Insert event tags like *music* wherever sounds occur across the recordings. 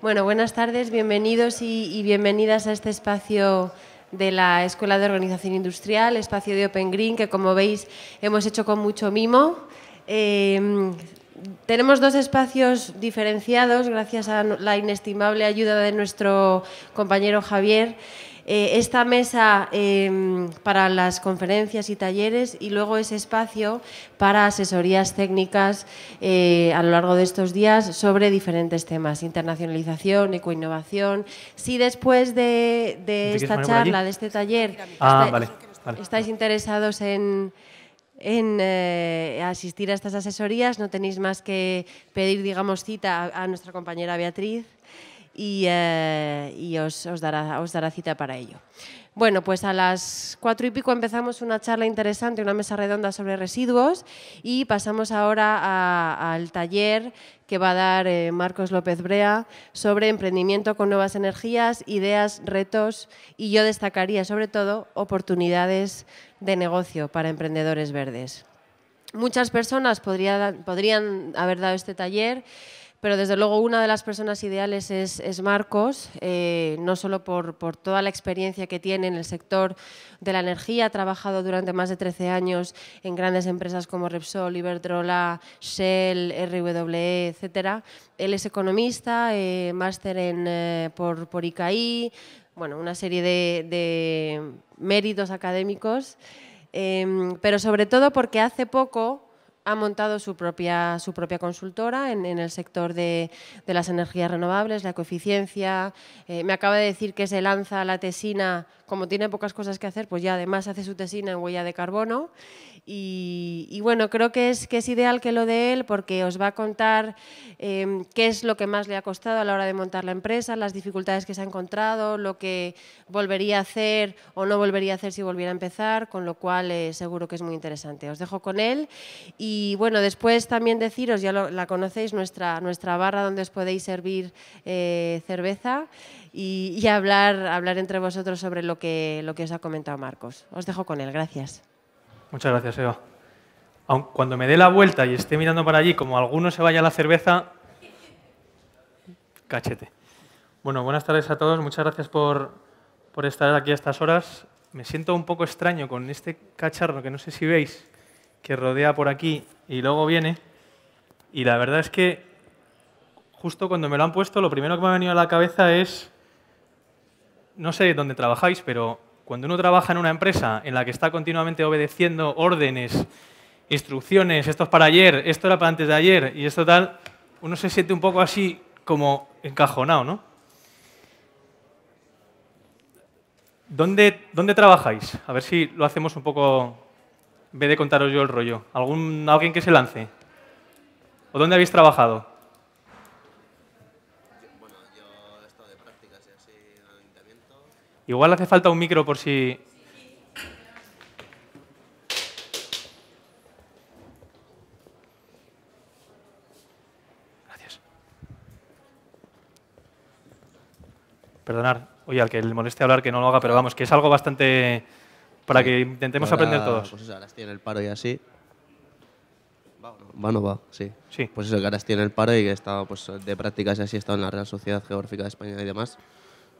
Bueno, buenas tardes, bienvenidos y, bienvenidas a este espacio de la Escuela de Organización Industrial, espacio de Open Green, que como veis hemos hecho con mucho mimo. Em, tenemos dos espacios diferenciados gracias a la inestimable ayuda de nuestro compañero Javier. Eh, esta mesa em, para las conferencias y talleres y luego ese espacio para asesorías técnicas eh, a lo largo de estos días sobre diferentes temas, internacionalización, ecoinnovación. Si después de, esta charla, de este taller, ah, estáis interesados en eh, asistir a estas asesorías. No tenéis más que pedir, digamos, cita a nuestra compañera Beatriz y, eh, os, dará, os dará cita para ello. Bueno, pues a las cuatro y pico empezamos una charla interesante, una mesa redonda sobre residuos y pasamos ahora al taller que va a dar eh, Marcos López Brea sobre emprendimiento con nuevas energías, ideas, retos y yo destacaría sobre todo oportunidades de negocio para emprendedores verdes. Muchas personas podrían haber dado este taller pero desde luego una de las personas ideales es, Marcos, eh, no solo por, toda la experiencia que tiene en el sector de la energía, ha trabajado durante más de 13 años en grandes empresas como Repsol, Iberdrola, Shell, RWE, etc. Él es economista, eh, máster en, eh, por, por ICAI, bueno, una serie de, de méritos académicos, em, pero sobre todo porque hace poco ha montado su propia, su propia consultora en, el sector de, las energías renovables, la coeficiencia. Eh, me acaba de decir que se lanza la tesina como tiene pocas cosas que hacer, pues ya además hace su tesina en huella de carbono. Y, bueno, creo que es, que es ideal que lo de él porque os va a contar em, qué es lo que más le ha costado a la hora de montar la empresa, las dificultades que se ha encontrado, lo que volvería a hacer o no volvería a hacer si volviera a empezar, con lo cual eh, seguro que es muy interesante. Os dejo con él. Y bueno, después también deciros, ya la conocéis, nuestra, nuestra barra donde os podéis servir eh, cerveza y, hablar, hablar entre vosotros sobre lo que, lo que os ha comentado Marcos. Os dejo con él, gracias. Muchas gracias, Eva. cuando me dé la vuelta y esté mirando para allí, como alguno se vaya a la cerveza, cachete. Bueno, buenas tardes a todos. Muchas gracias por, por estar aquí a estas horas. Me siento un poco extraño con este cacharro que no sé si veis, que rodea por aquí y luego viene. Y la verdad es que justo cuando me lo han puesto, lo primero que me ha venido a la cabeza es no sé dónde trabajáis, pero cuando uno trabaja en una empresa en la que está continuamente obedeciendo órdenes, instrucciones, esto es para ayer, esto era para antes de ayer y esto tal, uno se siente un poco así como encajonado, ¿no? ¿Dónde, ¿Dónde trabajáis? A ver si lo hacemos un poco, en vez de contaros yo el rollo. ¿Algún, ¿Alguien que se lance? ¿O dónde habéis trabajado? Igual hace falta un micro por si... Gracias. Perdonad, oye, al que le moleste hablar que no lo haga, pero vamos, que es algo bastante... Para que intentemos aprender todos. Pues eso, ahora tiene el paro y así. Va o no va, sí. Pues eso, que ahora tiene en el paro y que he estado pues, de prácticas y así, he estado en la Real Sociedad Geográfica de España y demás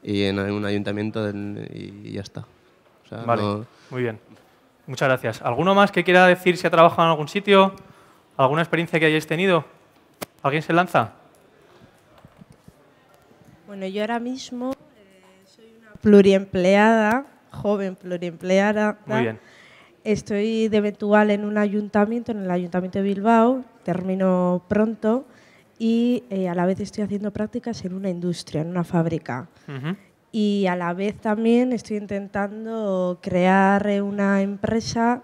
y en un ayuntamiento y ya está. vale, muy bien. Muchas gracias. ¿Alguno más que quiera decir si ha trabajado en algún sitio? ¿Alguna experiencia que hayáis tenido? ¿Alguien se lanza? Bueno, yo ahora mismo eh, soy una pluriempleada, joven pluriempleada. Muy bien. Estoy de eventual en un ayuntamiento, en el Ayuntamiento de Bilbao, termino pronto y eh, a la vez estoy haciendo prácticas en una industria, en una fábrica. Y a la vez también estoy intentando crear una empresa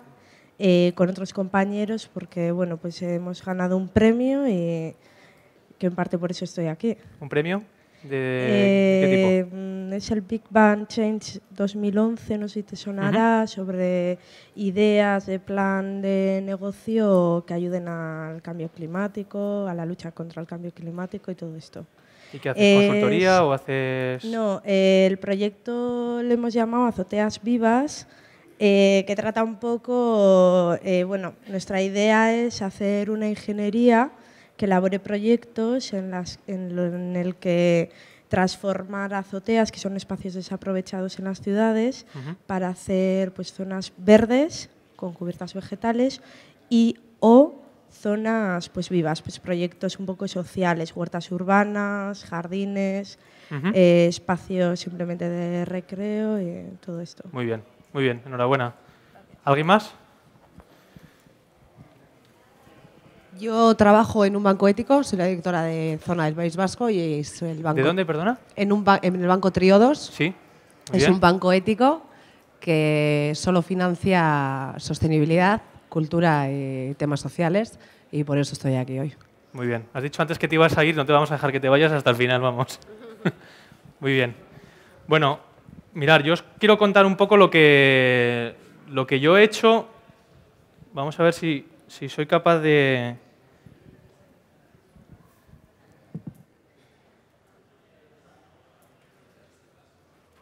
eh, con otros compañeros porque, bueno, pues hemos ganado un premio y que en parte por eso estoy aquí. ¿Un premio? ¿De eh, mm, Es el Big Bang Change 2011, no sé si te sonará, sobre ideas de plan de negocio que ayuden al cambio climático, a la lucha contra el cambio climático y todo esto. ¿Y qué haces? ¿Consultoría o haces.? No, el proyecto lo hemos llamado Azoteas Vivas. Eh, que trata un poco, eh, bueno, nuestra idea es hacer una ingeniería que elabore proyectos en, las, en, el que transformar azoteas, que son espacios desaprovechados en las ciudades, para hacer pues, zonas verdes con cubiertas vegetales y o zonas pues vivas, pues proyectos un poco sociales, huertas urbanas, jardines, eh, espacios simplemente de recreo y todo esto. Muy bien, muy bien, enhorabuena. ¿Alguien más? Yo trabajo en un banco ético, soy la directora de zona del País Vasco y soy el banco. ¿De dónde, perdona? En, un en el banco Triodos. Sí. Es un banco ético que solo financia sostenibilidad, cultura y temas sociales y por eso estoy aquí hoy. Muy bien. Has dicho antes que te ibas a ir, no te vamos a dejar que te vayas hasta el final, vamos. *laughs* Muy bien. Bueno, mirar, yo os quiero contar un poco lo que, lo que yo he hecho. Vamos a ver si soy capaz de,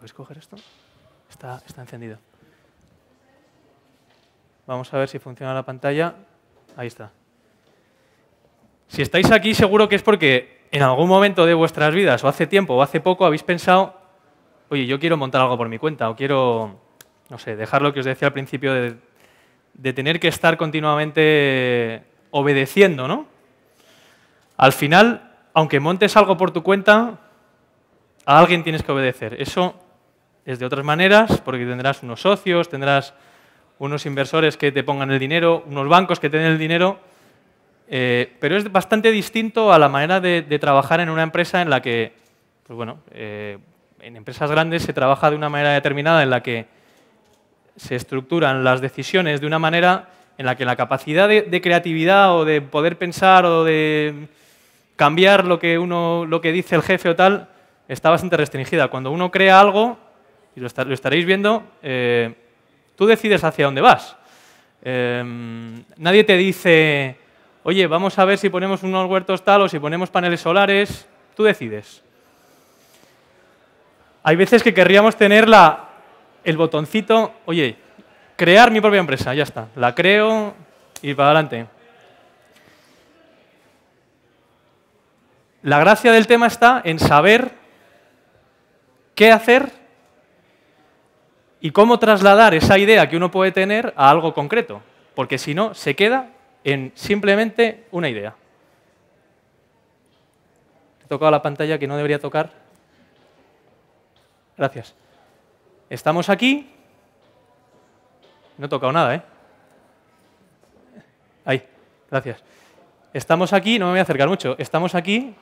¿Puedes coger esto? Está, encendido. Vamos a ver si funciona la pantalla. Ahí está. Si estáis aquí, seguro que es porque en algún momento de vuestras vidas, o hace tiempo o hace poco, habéis pensado, oye, yo quiero montar algo por mi cuenta, o quiero, no sé, dejar lo que os decía al principio de, de tener que estar continuamente obedeciendo, ¿no? Al final, aunque montes algo por tu cuenta, a alguien tienes que obedecer. Eso es de otras maneras, porque tendrás unos socios, tendrás unos inversores que te pongan el dinero, unos bancos que te den el dinero, eh, pero es bastante distinto a la manera de, trabajar en una empresa en la que, pues bueno, eh, en empresas grandes se trabaja de una manera determinada en la que se estructuran las decisiones de una manera en la que la capacidad de, creatividad o de poder pensar o de cambiar lo que uno lo que dice el jefe o tal está bastante restringida. Cuando uno crea algo, y lo, estaréis viendo, eh, tú decides hacia dónde vas. Em, nadie te dice, oye, vamos a ver si ponemos unos huertos tal o si ponemos paneles solares, tú decides. Hay veces que querríamos tener el botoncito, oye, crear mi propia empresa, ya está, la creo y para adelante. La gracia del tema está en saber qué hacer y cómo trasladar esa idea que uno puede tener a algo concreto, porque si no, se queda en simplemente una idea. He tocado la pantalla que no debería tocar. Gracias. Estamos aquí. No he tocado nada, ¿eh? Ahí, gracias. Estamos aquí, no me voy a acercar mucho, estamos aquí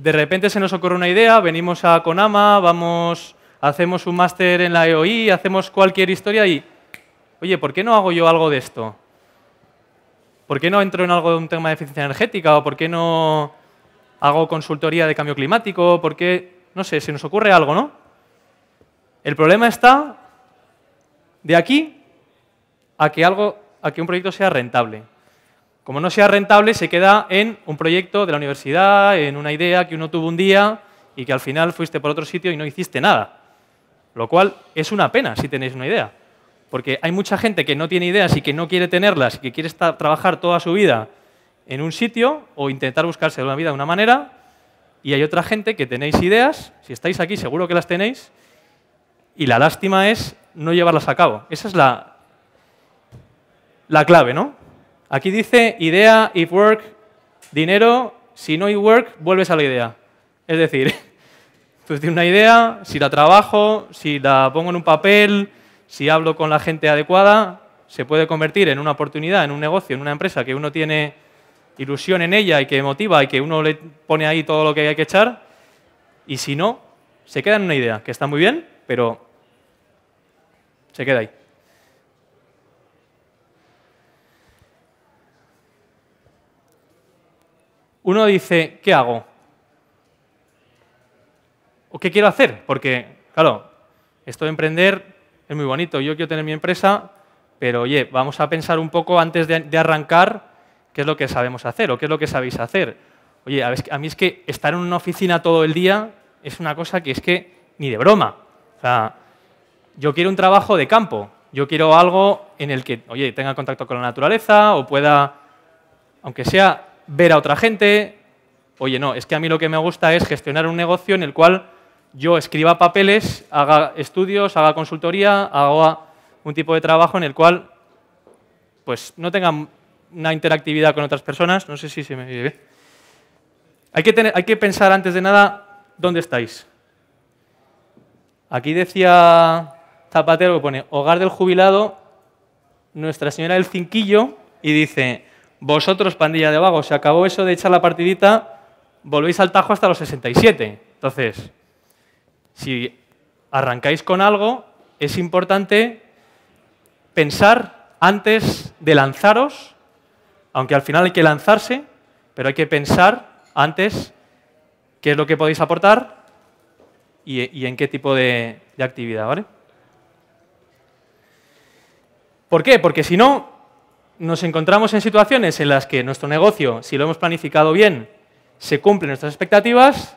de repente se nos ocurre una idea, venimos a Konama, vamos, hacemos un máster en la EOI, hacemos cualquier historia y, oye, ¿por qué no hago yo algo de esto? ¿Por qué no entro en algo de un tema de eficiencia energética? ¿O por qué no hago consultoría de cambio climático? ¿Por qué, no sé, se nos ocurre algo, ¿no? El problema está de aquí a que, algo, a que un proyecto sea rentable como no sea rentable, se queda en un proyecto de la universidad, en una idea que uno tuvo un día y que al final fuiste por otro sitio y no hiciste nada. Lo cual es una pena si tenéis una idea. Porque hay mucha gente que no tiene ideas y que no quiere tenerlas y que quiere trabajar toda su vida en un sitio o intentar buscarse una vida de una manera. Y hay otra gente que tenéis ideas, si estáis aquí seguro que las tenéis, y la lástima es no llevarlas a cabo. Esa es la, la clave, ¿no? Aquí dice idea, if work, dinero, si no if work, vuelves a la idea. Es decir, *laughs* tú tienes una idea, si la trabajo, si la pongo en un papel, si hablo con la gente adecuada, se puede convertir en una oportunidad, en un negocio, en una empresa que uno tiene ilusión en ella y que motiva y que uno le pone ahí todo lo que hay que echar. Y si no, se queda en una idea, que está muy bien, pero se queda ahí. uno dice, ¿qué hago? ¿O qué quiero hacer? Porque, claro, esto de emprender es muy bonito, yo quiero tener mi empresa, pero oye, vamos a pensar un poco antes de, arrancar qué es lo que sabemos hacer o qué es lo que sabéis hacer. Oye, a mí es que estar en una oficina todo el día es una cosa que es que ni de broma. O sea, yo quiero un trabajo de campo, yo quiero algo en el que, oye, tenga contacto con la naturaleza o pueda, aunque sea ver a otra gente. Oye, no, es que a mí lo que me gusta es gestionar un negocio en el cual yo escriba papeles, haga estudios, haga consultoría, haga un tipo de trabajo en el cual pues no tenga una interactividad con otras personas. No sé si se me vive. Hay que, tener, hay que pensar antes de nada dónde estáis. Aquí decía Zapatero que pone hogar del jubilado, Nuestra Señora del Cinquillo, y dice, vosotros, pandilla de vagos, se acabó eso de echar la partidita, volvéis al tajo hasta los 67. Entonces, si arrancáis con algo, es importante pensar antes de lanzaros, aunque al final hay que lanzarse, pero hay que pensar antes qué es lo que podéis aportar y, en qué tipo de, de actividad, ¿vale? ¿Por qué? Porque si no, nos encontramos en situaciones en las que nuestro negocio, si lo hemos planificado bien, se cumplen nuestras expectativas,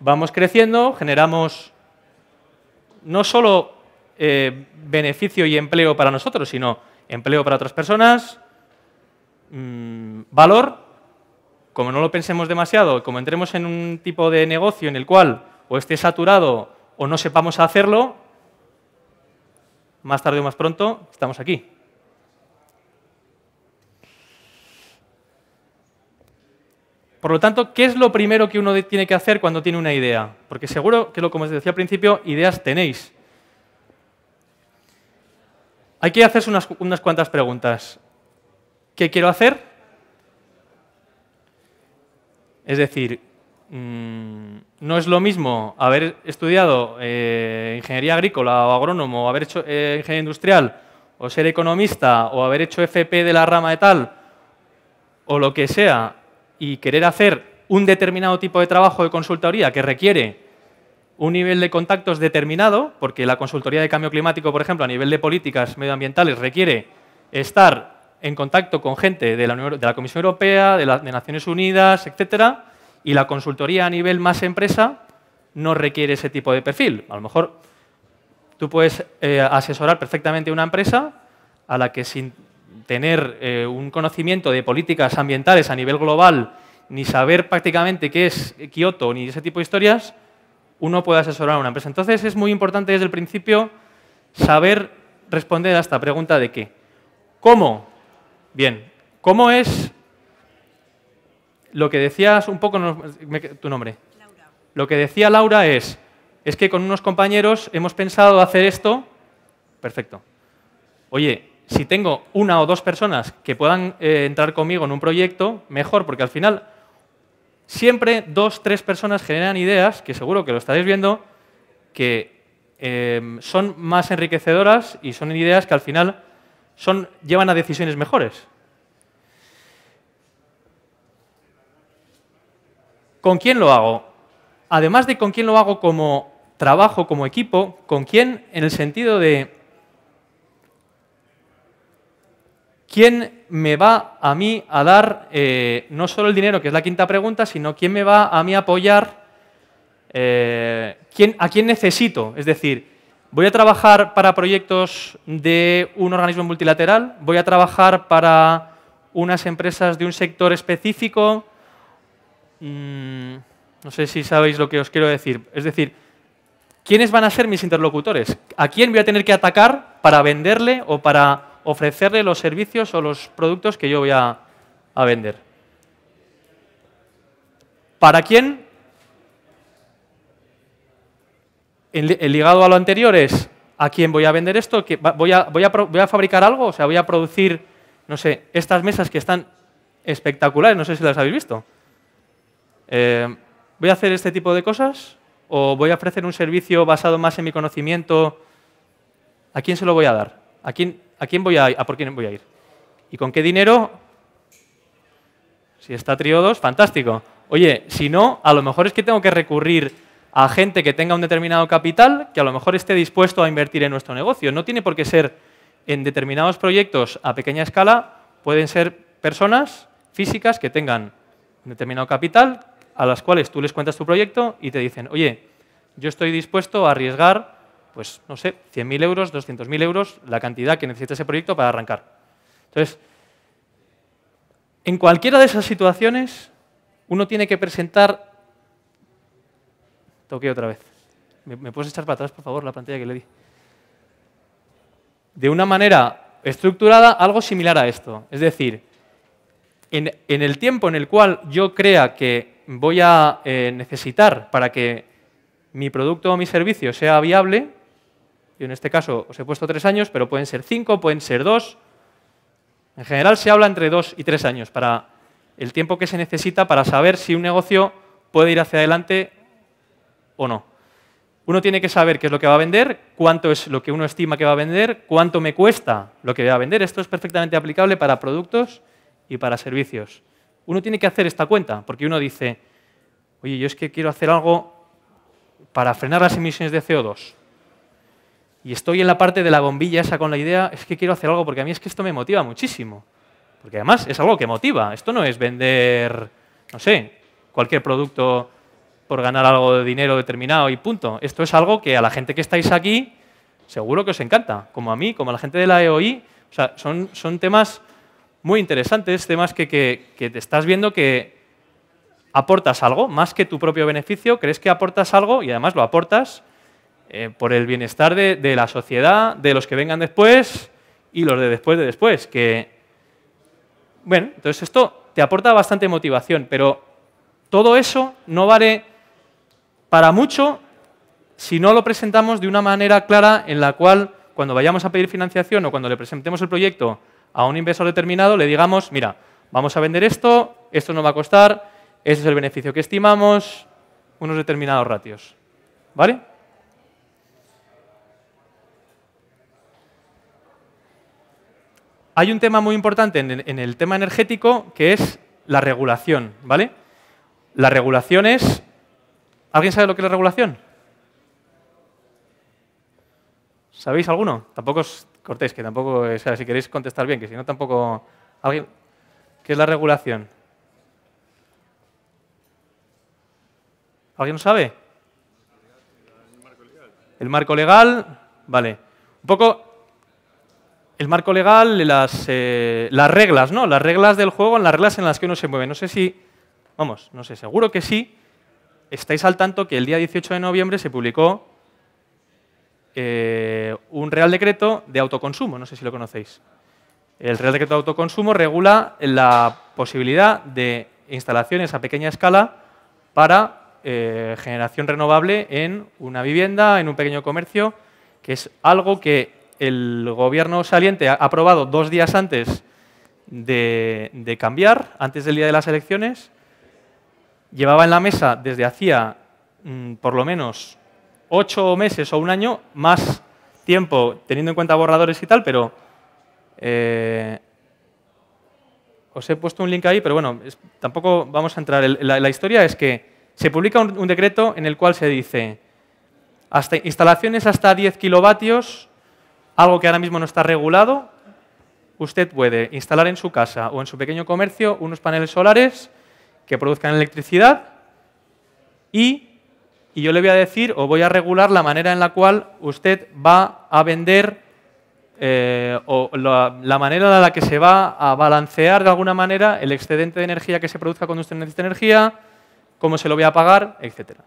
vamos creciendo, generamos no solo eh, beneficio y empleo para nosotros, sino empleo para otras personas, mm, valor. Como no lo pensemos demasiado, como entremos en un tipo de negocio en el cual o esté saturado o no sepamos hacerlo, más tarde o más pronto estamos aquí. Por lo tanto, ¿qué es lo primero que uno tiene que hacer cuando tiene una idea? Porque seguro que, como os decía al principio, ideas tenéis. Hay que hacer unas, cuantas preguntas. ¿Qué quiero hacer? Es decir, mm, no es lo mismo haber estudiado eh, ingeniería agrícola o agrónomo, o haber hecho eh, ingeniería industrial, o ser economista, o haber hecho FP de la rama de tal, o lo que sea, y querer hacer un determinado tipo de trabajo de consultoría que requiere un nivel de contactos determinado, porque la consultoría de cambio climático, por ejemplo, a nivel de políticas medioambientales, requiere estar en contacto con gente de la, de la Comisión Europea, de, las Naciones Unidas, etcétera, y la consultoría a nivel más empresa no requiere ese tipo de perfil. A lo mejor tú puedes eh, asesorar perfectamente una empresa a la que sin tener eh, un conocimiento de políticas ambientales a nivel global, ni saber prácticamente qué es Kioto, ni ese tipo de historias, uno puede asesorar a una empresa. Entonces es muy importante desde el principio saber responder a esta pregunta de qué. ¿Cómo? Bien, ¿cómo es lo que decías un poco, tu nombre? Laura. Lo que decía Laura es, es que con unos compañeros hemos pensado hacer esto, perfecto. Oye, si tengo una o dos personas que puedan eh, entrar conmigo en un proyecto, mejor, porque al final siempre dos, tres personas generan ideas, que seguro que lo estaréis viendo, que em, son más enriquecedoras y son ideas que al final son, llevan a decisiones mejores. ¿Con quién lo hago? Además de con quién lo hago como trabajo, como equipo, con quién en el sentido de ¿Quién me va a mí a dar eh, no solo el dinero, que es la quinta pregunta, sino quién me va a mí a apoyar, eh, a quién necesito? Es decir, voy a trabajar para proyectos de un organismo multilateral, voy a trabajar para unas empresas de un sector específico. Mm, no sé si sabéis lo que os quiero decir. Es decir, ¿quiénes van a ser mis interlocutores? ¿A quién voy a tener que atacar para venderle o para ofrecerle los servicios o los productos que yo voy a, vender. ¿Para quién? El, ligado a lo anterior es ¿a quién voy a vender esto? voy, a, fabricar algo? O sea, voy a producir, no sé, estas mesas que están espectaculares, no sé si las habéis visto. Eh, ¿Voy a hacer este tipo de cosas? ¿O voy a ofrecer un servicio basado más en mi conocimiento? ¿A quién se lo voy a dar? ¿A quién, a quién voy a ¿A por quién voy a ir? ¿Y con qué dinero? Si está Triodos, fantástico. Oye, si no, a lo mejor es que tengo que recurrir a gente que tenga un determinado capital que a lo mejor esté dispuesto a invertir en nuestro negocio. No tiene por qué ser en determinados proyectos a pequeña escala, pueden ser personas físicas que tengan un determinado capital a las cuales tú les cuentas tu proyecto y te dicen, oye, yo estoy dispuesto a arriesgar pues no sé, 100.000 euros, 200.000 euros, la cantidad que necesita ese proyecto para arrancar. Entonces, en cualquiera de esas situaciones, uno tiene que presentar... Toqué otra vez. ¿Me puedes echar para atrás, por favor, la plantilla que le di? De una manera estructurada, algo similar a esto. Es decir, en, el tiempo en el cual yo crea que voy a eh, necesitar para que mi producto o mi servicio sea viable, yo en este caso os he puesto tres años, pero pueden ser cinco, pueden ser dos. En general se habla entre dos y tres años para el tiempo que se necesita para saber si un negocio puede ir hacia adelante o no. Uno tiene que saber qué es lo que va a vender, cuánto es lo que uno estima que va a vender, cuánto me cuesta lo que va a vender. Esto es perfectamente aplicable para productos y para servicios. Uno tiene que hacer esta cuenta, porque uno dice, oye, yo es que quiero hacer algo para frenar las emisiones de CO2 y estoy en la parte de la bombilla esa con la idea, es que quiero hacer algo porque a mí es que esto me motiva muchísimo. Porque además es algo que motiva. Esto no es vender, no sé, cualquier producto por ganar algo de dinero determinado y punto. Esto es algo que a la gente que estáis aquí seguro que os encanta, como a mí, como a la gente de la EOI. O sea, son, son temas muy interesantes, temas que, que te estás viendo que aportas algo, más que tu propio beneficio, crees que aportas algo y además lo aportas eh, por el bienestar de, la sociedad, de los que vengan después y los de después de después. Que... Bueno, entonces esto te aporta bastante motivación, pero todo eso no vale para mucho si no lo presentamos de una manera clara en la cual cuando vayamos a pedir financiación o cuando le presentemos el proyecto a un inversor determinado, le digamos, mira, vamos a vender esto, esto nos va a costar, ese es el beneficio que estimamos, unos determinados ratios. ¿Vale? hay un tema muy importante en el, tema energético que es la regulación, ¿vale? La regulación es... ¿Alguien sabe lo que es la regulación? ¿Sabéis alguno? Tampoco os cortéis, que tampoco... si queréis contestar bien, que si no tampoco... ¿Alguien? ¿Qué es la regulación? ¿Alguien sabe? El marco legal. El marco legal, vale. Un poco el marco legal, las, eh, las reglas, ¿no? Las reglas del juego, las reglas en las que uno se mueve. No sé si, vamos, no sé, seguro que sí, estáis al tanto que el día 18 de noviembre se publicó eh, un Real Decreto de autoconsumo, no sé si lo conocéis. El Real Decreto de autoconsumo regula la posibilidad de instalaciones a pequeña escala para eh, generación renovable en una vivienda, en un pequeño comercio, que es algo que el gobierno saliente ha aprobado dos días antes de, cambiar, antes del día de las elecciones, llevaba en la mesa desde hacía mm, por lo menos ocho meses o un año, más tiempo teniendo en cuenta borradores y tal, pero eh, os he puesto un link ahí, pero bueno, tampoco vamos a entrar. la, historia es que se publica un, decreto en el cual se dice hasta, instalaciones hasta 10 kilovatios algo que ahora mismo no está regulado, usted puede instalar en su casa o en su pequeño comercio unos paneles solares que produzcan electricidad y, yo le voy a decir o voy a regular la manera en la cual usted va a vender eh, o la, manera en la que se va a balancear de alguna manera el excedente de energía que se produzca cuando usted necesita energía, cómo se lo voy a pagar, etc.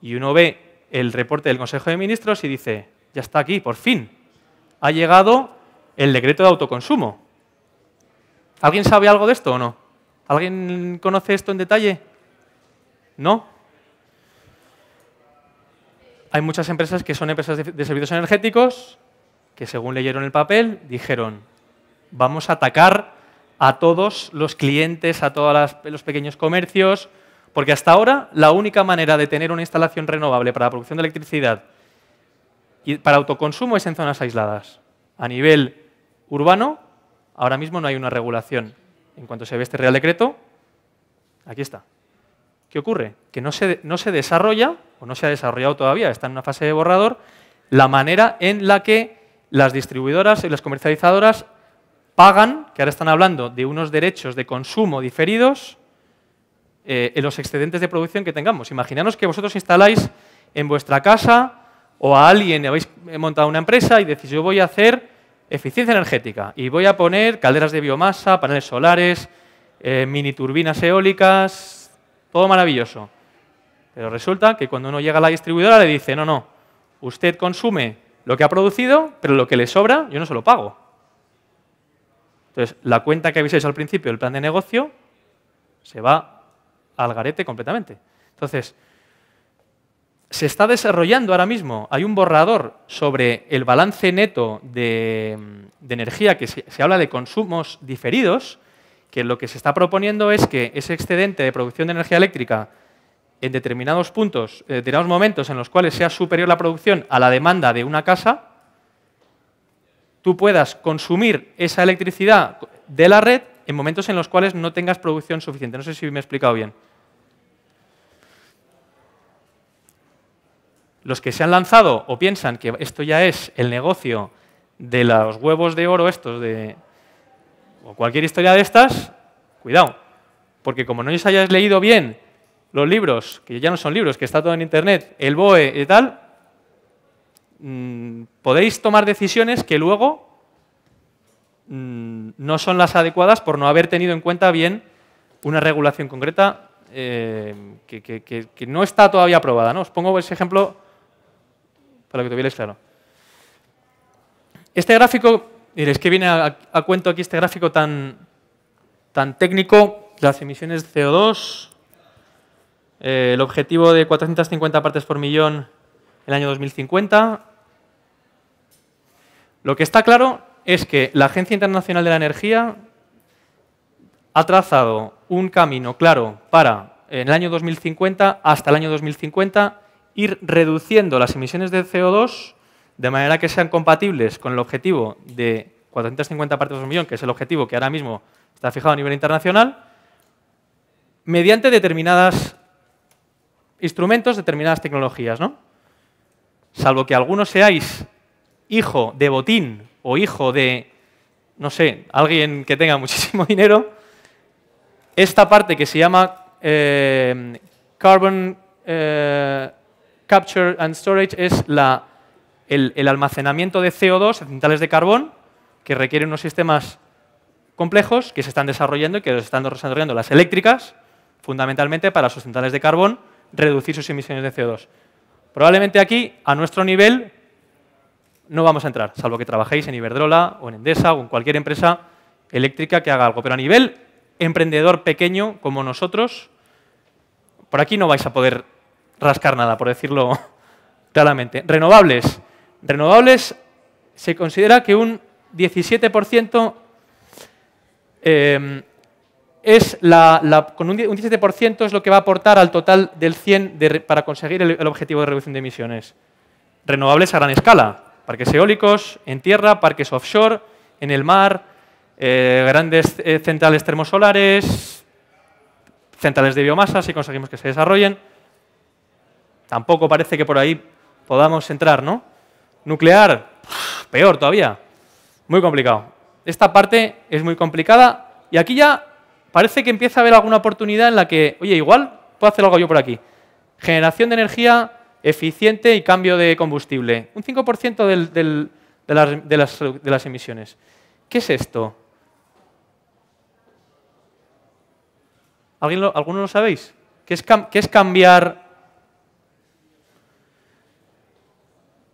Y uno ve el reporte del Consejo de Ministros y dice, ya está aquí, por fin. Ha llegado el decreto de autoconsumo. ¿Alguien sabe algo de esto o no? ¿Alguien conoce esto en detalle? ¿No? Hay muchas empresas que son empresas de servicios energéticos que según leyeron el papel dijeron, vamos a atacar a todos los clientes, a todos los pequeños comercios, porque hasta ahora la única manera de tener una instalación renovable para la producción de electricidad y para autoconsumo es en zonas aisladas. A nivel urbano, ahora mismo no hay una regulación. En cuanto se ve este Real Decreto, aquí está. ¿Qué ocurre? Que no se, no se desarrolla, o no se ha desarrollado todavía, está en una fase de borrador, la manera en la que las distribuidoras y las comercializadoras pagan, que ahora están hablando de unos derechos de consumo diferidos, eh, en los excedentes de producción que tengamos. Imaginaros que vosotros instaláis en vuestra casa o a alguien, habéis montado una empresa y decís, yo voy a hacer eficiencia energética y voy a poner calderas de biomasa, paneles solares, eh, mini turbinas eólicas, todo maravilloso. Pero resulta que cuando uno llega a la distribuidora le dice, no, no, usted consume lo que ha producido, pero lo que le sobra yo no se lo pago. Entonces, la cuenta que habéis hecho al principio, el plan de negocio, se va al garete completamente. Entonces, se está desarrollando ahora mismo. Hay un borrador sobre el balance neto de, energía que se, habla de consumos diferidos, que lo que se está proponiendo es que ese excedente de producción de energía eléctrica en determinados puntos, en eh, determinados momentos en los cuales sea superior la producción a la demanda de una casa, tú puedas consumir esa electricidad de la red en momentos en los cuales no tengas producción suficiente. No sé si me he explicado bien. los que se han lanzado o piensan que esto ya es el negocio de los huevos de oro estos de, o cualquier historia de estas, cuidado, porque como no os hayáis leído bien los libros, que ya no son libros, que está todo en Internet, el BOE y tal, mm, podéis tomar decisiones que luego mm, no son las adecuadas por no haber tenido en cuenta bien una regulación concreta eh, que, no está todavía aprobada. Os pongo ese ejemplo para que tuvierais claro. Este gráfico, diréis que viene a, cuento aquí este gráfico tan, tan técnico, las emisiones de CO2, eh, el objetivo de 450 partes por millón el año 2050. Lo que está claro es que la Agencia Internacional de la Energía ha trazado un camino claro para en el año 2050 hasta el año 2050 ir reduciendo las emisiones de CO2 de manera que sean compatibles con el objetivo de 450 partes por millón, que es el objetivo que ahora mismo está fijado a nivel internacional, mediante determinados instrumentos, determinadas tecnologías. Salvo que alguno seáis hijo de botín o hijo de, no sé, alguien que tenga *laughs* muchísimo dinero, esta parte que se llama eh, carbon... Eh, Capture and Storage es el, almacenamiento de CO2 en centrales de carbón que requieren unos sistemas complejos que se están desarrollando y que los están desarrollando las eléctricas, fundamentalmente para sus centrales de carbón, reducir sus emisiones de CO2. Probablemente aquí, a nuestro nivel, no vamos a entrar, salvo que trabajéis en Iberdrola o en Endesa o en cualquier empresa eléctrica que haga algo. Pero a nivel emprendedor pequeño como nosotros, por aquí no vais a poder rascar nada, por decirlo *laughs* claramente. Renovables. Renovables se considera que un 17% eh, es la, con un, 17% es lo que va a aportar al total del 100 para conseguir el, objetivo de reducción de emisiones. Renovables a gran escala, parques eólicos, en tierra, parques offshore, en el mar, eh, grandes eh, centrales termosolares, centrales de biomasa, si conseguimos que se desarrollen. Tampoco parece que por ahí podamos entrar, ¿no? Nuclear, peor todavía. Muy complicado. Esta parte es muy complicada y aquí ya parece que empieza a haber alguna oportunidad en la que, oye, igual puedo hacer algo yo por aquí. Generación de energía eficiente y cambio de combustible. Un 5% de, las, emisiones. ¿Qué es esto? ¿Alguien lo, ¿Alguno lo sabéis? ¿Qué es, cambiar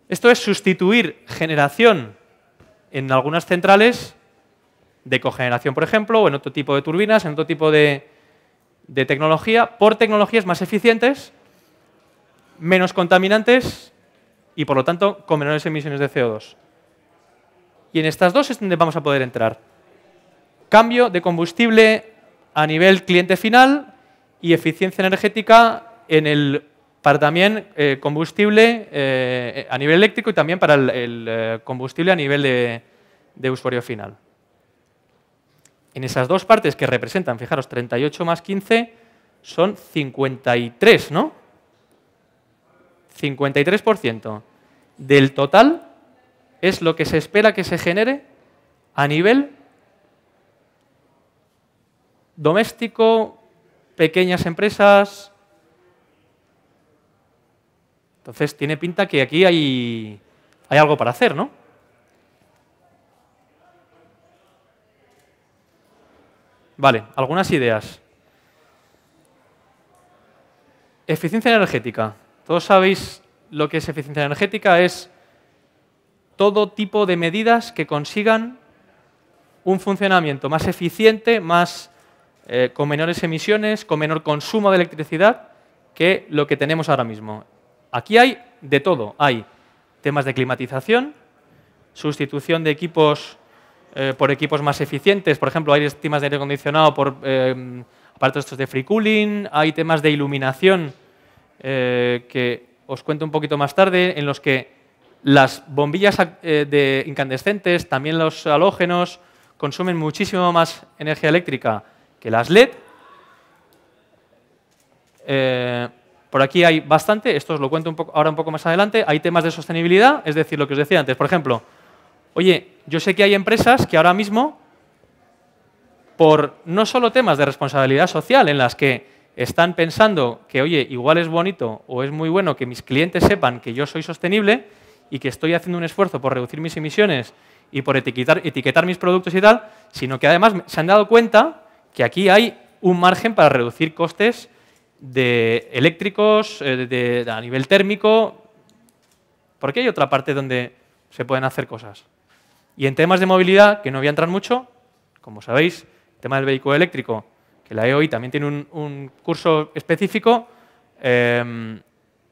Esto es sustituir generación en algunas centrales de cogeneración, por ejemplo, o en otro tipo de turbinas, en otro tipo de, tecnología, por tecnologías más eficientes, menos contaminantes y, por lo tanto, con menores emisiones de CO2. Y en estas dos es donde vamos a poder entrar. Cambio de combustible a nivel cliente final y eficiencia energética en el para también eh, combustible eh, a nivel eléctrico y también para el, eh, combustible a nivel de, de, usuario final. En esas dos partes que representan, fijaros, 38 más 15 son 53, ¿no? 53% del total es lo que se espera que se genere a nivel doméstico, pequeñas empresas, entonces tiene pinta que aquí hay, algo para hacer, ¿no? Vale, algunas ideas. Eficiencia energética. Todos sabéis lo que es eficiencia energética. Es todo tipo de medidas que consigan un funcionamiento más eficiente, más, eh, con menores emisiones, con menor consumo de electricidad que lo que tenemos ahora mismo. Aquí hay de todo. Hay temas de climatización, sustitución de equipos eh, por equipos más eficientes. Por ejemplo, hay temas de aire acondicionado por eh, estos de free cooling. Hay temas de iluminación eh, que os cuento un poquito más tarde, en los que las bombillas eh, de incandescentes, también los halógenos, consumen muchísimo más energía eléctrica que las LED. Por aquí hay bastante, esto os lo cuento ahora un poco más adelante, hay temas de sostenibilidad, es decir, lo que os decía antes, por ejemplo, oye, yo sé que hay empresas que ahora mismo, por no solo temas de responsabilidad social, en las que están pensando que, oye, igual es bonito o es muy bueno que mis clientes sepan que yo soy sostenible y que estoy haciendo un esfuerzo por reducir mis emisiones y por etiquetar, etiquetar mis productos y tal, sino que además se han dado cuenta que aquí hay un margen para reducir costes de eléctricos, eh, a nivel térmico. Porque hay otra parte donde se pueden hacer cosas. Y en temas de movilidad, que no voy a entrar mucho, como sabéis, el tema del vehículo eléctrico, que la EOI también tiene un, curso específico, em,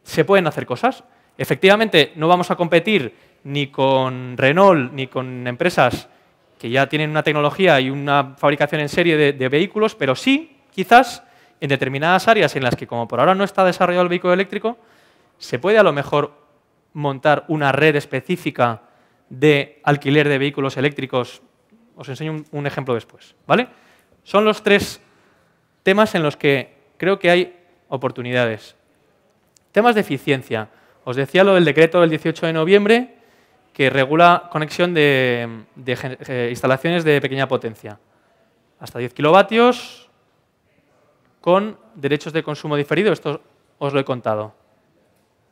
se pueden hacer cosas. Efectivamente, no vamos a competir ni con Renault ni con empresas que ya tienen una tecnología y una fabricación en serie de vehículos, pero sí, quizás, en determinadas áreas en las que, como por ahora no está desarrollado el vehículo eléctrico, se puede a lo mejor montar una red específica de alquiler de vehículos eléctricos. Os enseño un, ejemplo después. ¿vale? Son los tres temas en los que creo que hay oportunidades. Temas de eficiencia. Os decía lo del decreto del 18 de noviembre que regula conexión de eh, instalaciones de pequeña potencia. Hasta 10 kilovatios, con derechos de consumo diferido, esto os lo he contado.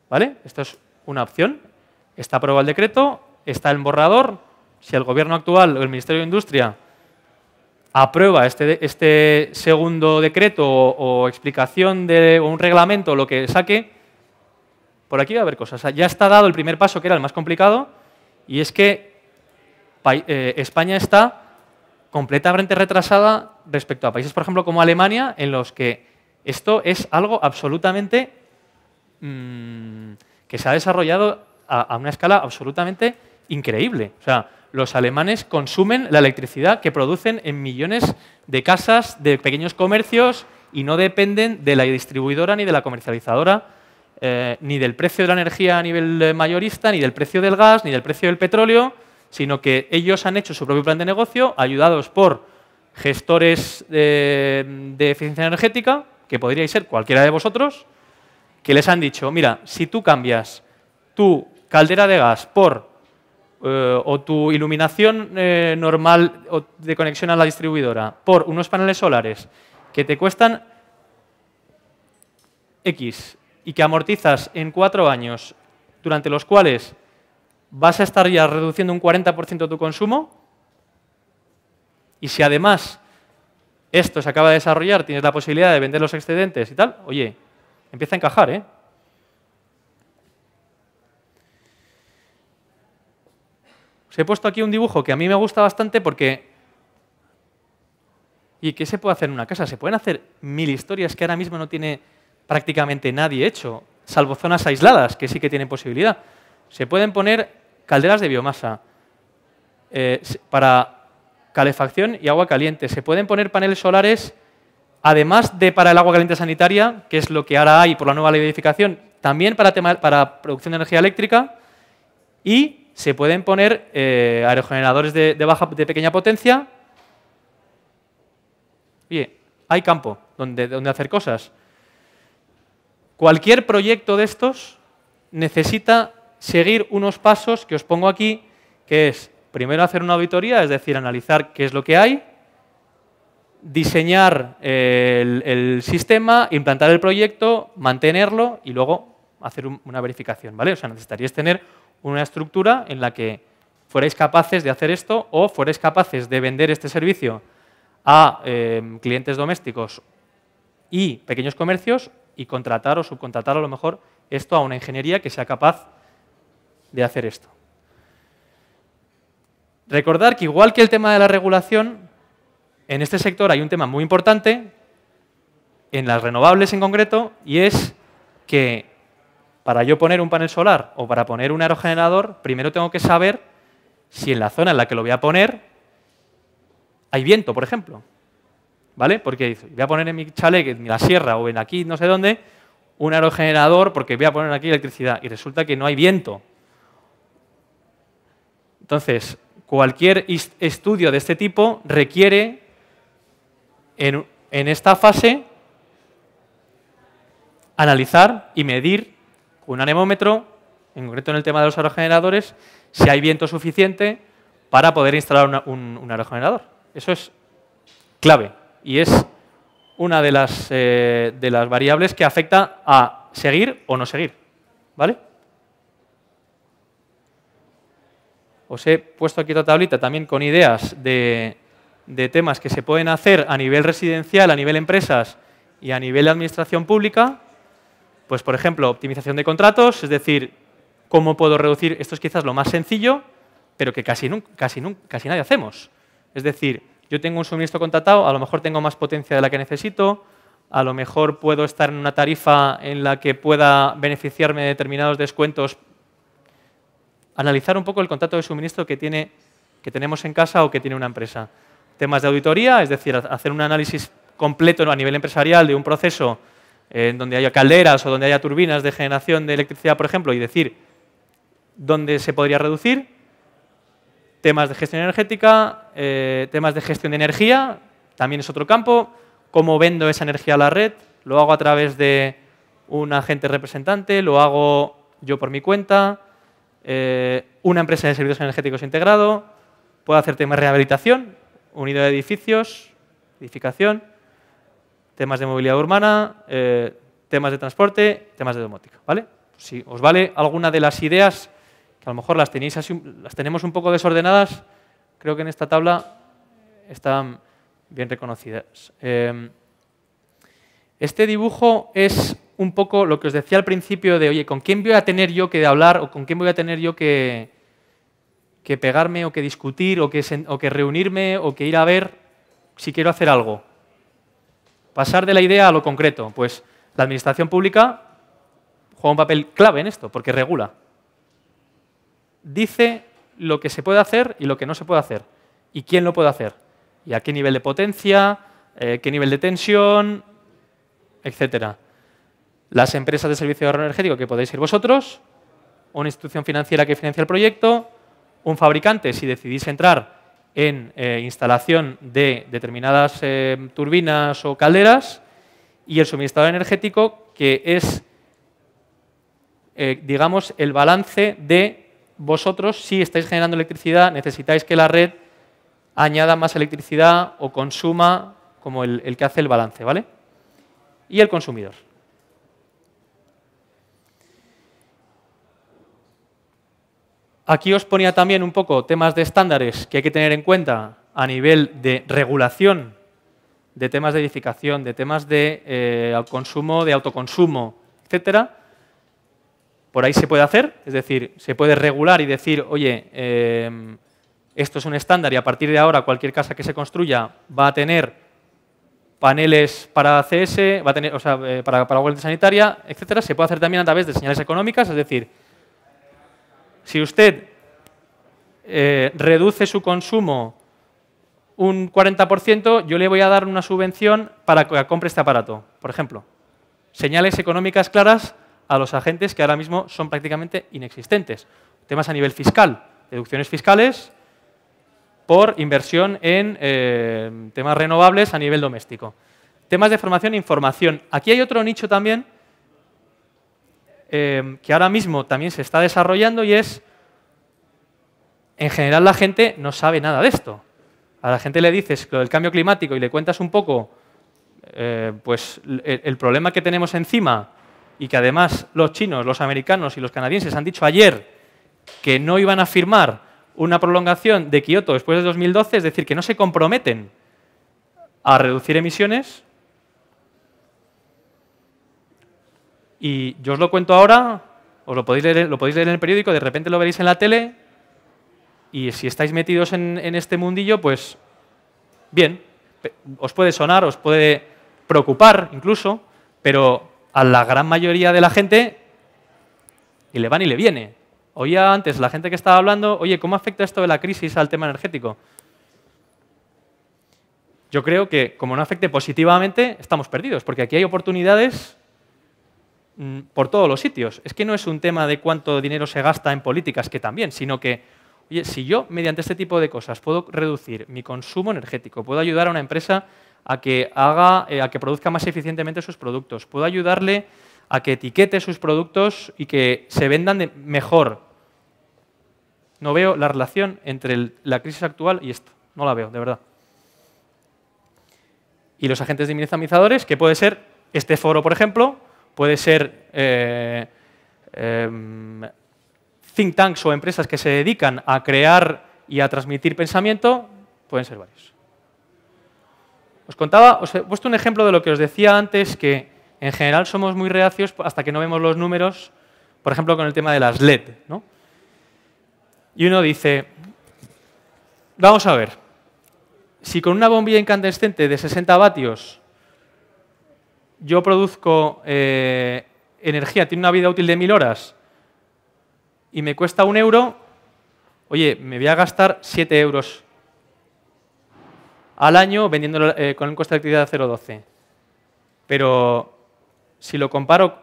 ¿Vale? Esto es una opción. Está aprobado el decreto, está el borrador. Si el gobierno actual o el Ministerio de Industria aprueba este, este segundo decreto o, explicación de o un reglamento o lo que saque, por aquí va a haber cosas. ya está dado el primer paso, que era el más complicado, y es que eh, España está completamente retrasada respecto a países, por ejemplo, como Alemania, en los que esto es algo absolutamente mm, que se ha desarrollado a, una escala absolutamente increíble. O sea, los alemanes consumen la electricidad que producen en millones de casas, de pequeños comercios, y no dependen de la distribuidora ni de la comercializadora, eh, ni del precio de la energía a nivel eh, mayorista, ni del precio del gas, ni del precio del petróleo, sino que ellos han hecho su propio plan de negocio, ayudados por gestores eh, de, eficiencia energética, que podríais ser cualquiera de vosotros, que les han dicho, mira, si tú cambias tu caldera de gas por eh, o tu iluminación eh, normal de conexión a la distribuidora por unos paneles solares que te cuestan X y que amortizas en cuatro años, durante los cuales vas a estar ya reduciendo un 40% tu consumo, y si además esto se acaba de desarrollar, tienes la posibilidad de vender los excedentes y tal, oye, empieza a encajar, ¿eh? Os he puesto aquí un dibujo que a mí me gusta bastante porque... ¿Y qué se puede hacer en una casa? Se pueden hacer mil historias que ahora mismo no tiene prácticamente nadie hecho, salvo zonas aisladas, que sí que tienen posibilidad. Se pueden poner calderas de biomasa eh, para calefacción y agua caliente. Se pueden poner paneles solares, además de para el agua caliente sanitaria, que es lo que ahora hay por la nueva ley de edificación, también para, para producción de energía eléctrica y se pueden poner eh, aerogeneradores de, baja, de pequeña potencia. Oye, hay campo donde, donde hacer cosas. Cualquier proyecto de estos necesita seguir unos pasos que os pongo aquí, que es primero hacer una auditoría, es decir, analizar qué es lo que hay, diseñar eh, el, sistema, implantar el proyecto, mantenerlo y luego hacer una verificación, ¿vale? O sea, necesitaríais tener una estructura en la que fuerais capaces de hacer esto o fuerais capaces de vender este servicio a eh, clientes domésticos y pequeños comercios y contratar o subcontratar a lo mejor esto a una ingeniería que sea capaz de hacer esto. Recordar que igual que el tema de la regulación, en este sector hay un tema muy importante, en las renovables en concreto, y es que para yo poner un panel solar o para poner un aerogenerador, primero tengo que saber si en la zona en la que lo voy a poner hay viento, por ejemplo. ¿Vale? Porque voy a poner en mi chalet, en la sierra o en aquí, no sé dónde, un aerogenerador porque voy a poner aquí electricidad y resulta que no hay viento. Entonces, Cualquier estudio de este tipo requiere en, esta fase analizar y medir con un anemómetro, en concreto en el tema de los aerogeneradores, si hay viento suficiente para poder instalar un, aerogenerador. Eso es clave y es una de las, eh, de las variables que afecta a seguir o no seguir. ¿Vale? os he puesto aquí otra tablita también con ideas de, temas que se pueden hacer a nivel residencial, a nivel empresas y a nivel de administración pública. Pues, por ejemplo, optimización de contratos, es decir, cómo puedo reducir, esto es quizás lo más sencillo, pero que casi, nunca, casi, nunca, casi nadie hacemos. Es decir, yo tengo un suministro contratado, a lo mejor tengo más potencia de la que necesito, a lo mejor puedo estar en una tarifa en la que pueda beneficiarme de determinados descuentos analizar un poco el contrato de suministro que, tenemos en casa o que tiene una empresa. Temas de auditoría, es decir, hacer un análisis completo a nivel empresarial de un proceso eh, en donde haya calderas o donde haya turbinas de generación de electricidad, por ejemplo, y decir dónde se podría reducir. Temas de gestión energética, eh, temas de gestión de energía, también es otro campo. Cómo vendo esa energía a la red, lo hago a través de un agente representante, lo hago yo por mi cuenta, eh, una empresa de servicios energéticos integrado, puedo hacer temas de rehabilitación, unido de edificios, edificación, temas de movilidad urbana, eh, temas de transporte, temas de domótica. ¿vale? Si os vale alguna de las ideas, que a lo mejor las, tenéis así, las tenemos un poco desordenadas, creo que en esta tabla están bien reconocidas. Eh, este dibujo es un poco lo que os decía al principio de, oye, ¿con quién voy a tener yo que hablar o con quién voy a tener yo que, pegarme o que discutir o que, reunirme o que ir a ver si quiero hacer algo? Pasar de la idea a lo concreto. Pues la administración pública juega un papel clave en esto, porque regula. Dice lo que se puede hacer y lo que no se puede hacer. ¿Y quién lo puede hacer? ¿Y a qué nivel de potencia? Eh, ¿Qué nivel de tensión? Etcétera las empresas de servicio de ahorro energético, que podéis ir vosotros, una institución financiera que financia el proyecto, un fabricante, si decidís entrar en eh, instalación de determinadas eh, turbinas o calderas, y el suministrador energético, que es, eh, digamos, el balance de vosotros, si estáis generando electricidad, necesitáis que la red añada más electricidad o consuma como el que hace el balance, ¿vale? Y el consumidor. Aquí os ponía también un poco temas de estándares que hay que tener en cuenta a nivel de regulación de temas de edificación, de temas de eh, consumo, de autoconsumo, etcétera. Por ahí se puede hacer, es decir, se puede regular y decir, oye, em, esto es un estándar y a partir de ahora cualquier casa que se construya va a tener paneles para CS, va a tener, o sea, eh, para, para sanitaria, etcétera. Se puede hacer también a través de señales económicas, es decir, si usted eh, reduce su consumo un 40%, yo le voy a dar una subvención para que compre este aparato, por ejemplo. Señales económicas claras a los agentes que ahora mismo son prácticamente inexistentes. Temas a nivel fiscal, deducciones fiscales por inversión en eh, temas renovables a nivel doméstico. Temas de formación e información. Aquí hay otro nicho también Em, que ahora mismo también se está desarrollando y es, en general la gente no sabe nada de esto. A la gente le dices lo del cambio climático y le cuentas un poco eh, pues, el, el problema que tenemos encima y que además los chinos, los americanos y los canadienses han dicho ayer que no iban a firmar una prolongación de Kioto después de 2012, es decir, que no se comprometen a reducir emisiones, Y yo os lo cuento ahora, os lo podéis leer, lo podéis leer en el periódico, de repente lo veréis en la tele, y si estáis metidos en, este mundillo, pues bien, os puede sonar, os puede preocupar incluso, pero a la gran mayoría de la gente y le van y le viene. Oía antes la gente que estaba hablando, oye, ¿cómo afecta esto de la crisis al tema energético? Yo creo que como no afecte positivamente, estamos perdidos, porque aquí hay oportunidades Mm, por todos los sitios. Es que no es un tema de cuánto dinero se gasta en políticas, que también, sino que, oye, si yo mediante este tipo de cosas puedo reducir mi consumo energético, puedo ayudar a una empresa a que, haga, eh, a que produzca más eficientemente sus productos, puedo ayudarle a que etiquete sus productos y que se vendan mejor. No veo la relación entre la crisis actual y esto. No la veo, de verdad. Y los agentes de dinamizadores, que puede ser este foro, por ejemplo, puede ser eh, em, think tanks o empresas que se dedican a crear y a transmitir pensamiento, pueden ser varios. Os contaba, os he puesto un ejemplo de lo que os decía antes, que en general somos muy reacios hasta que no vemos los números, por ejemplo, con el tema de las LED. ¿no? Y uno dice, vamos a ver, si con una bombilla incandescente de 60 vatios yo produzco eh, energía, tiene una vida útil de mil horas y me cuesta un euro, oye, me voy a gastar 7 euros al año vendiéndolo eh, con un coste de actividad de 0,12. Pero si lo comparo,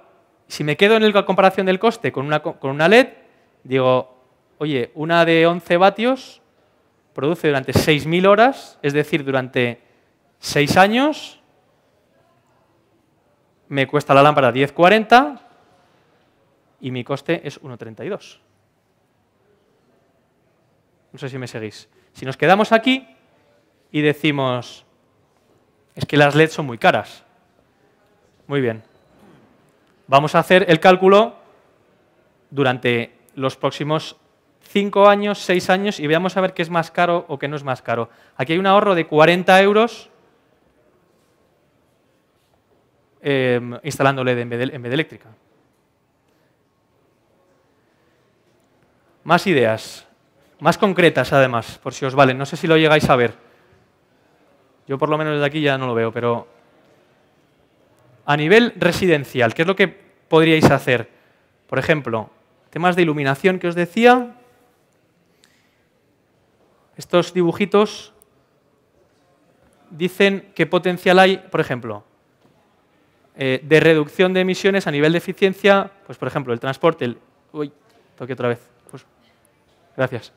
si me quedo en la comparación del coste con una, con una LED, digo, oye, una de 11 vatios produce durante 6.000 horas, es decir, durante 6 años, me cuesta la lámpara 10,40 y mi coste es 1,32. No sé si me seguís. Si nos quedamos aquí y decimos, es que las LED son muy caras. Muy bien. Vamos a hacer el cálculo durante los próximos 5 años, 6 años y veamos a ver qué es más caro o qué no es más caro. Aquí hay un ahorro de 40 euros Em, instalándole en en vez de eléctrica. Más ideas, más concretas además, por si os valen. No sé si lo llegáis a ver. Yo por lo menos desde aquí ya no lo veo, pero a nivel residencial, ¿qué es lo que podríais hacer? Por ejemplo, temas de iluminación que os decía. Estos dibujitos dicen qué potencial hay, por ejemplo, eh, de reducción de emisiones a nivel de eficiencia, pues por ejemplo, el transporte, el, uy, toque otra vez, pues. gracias.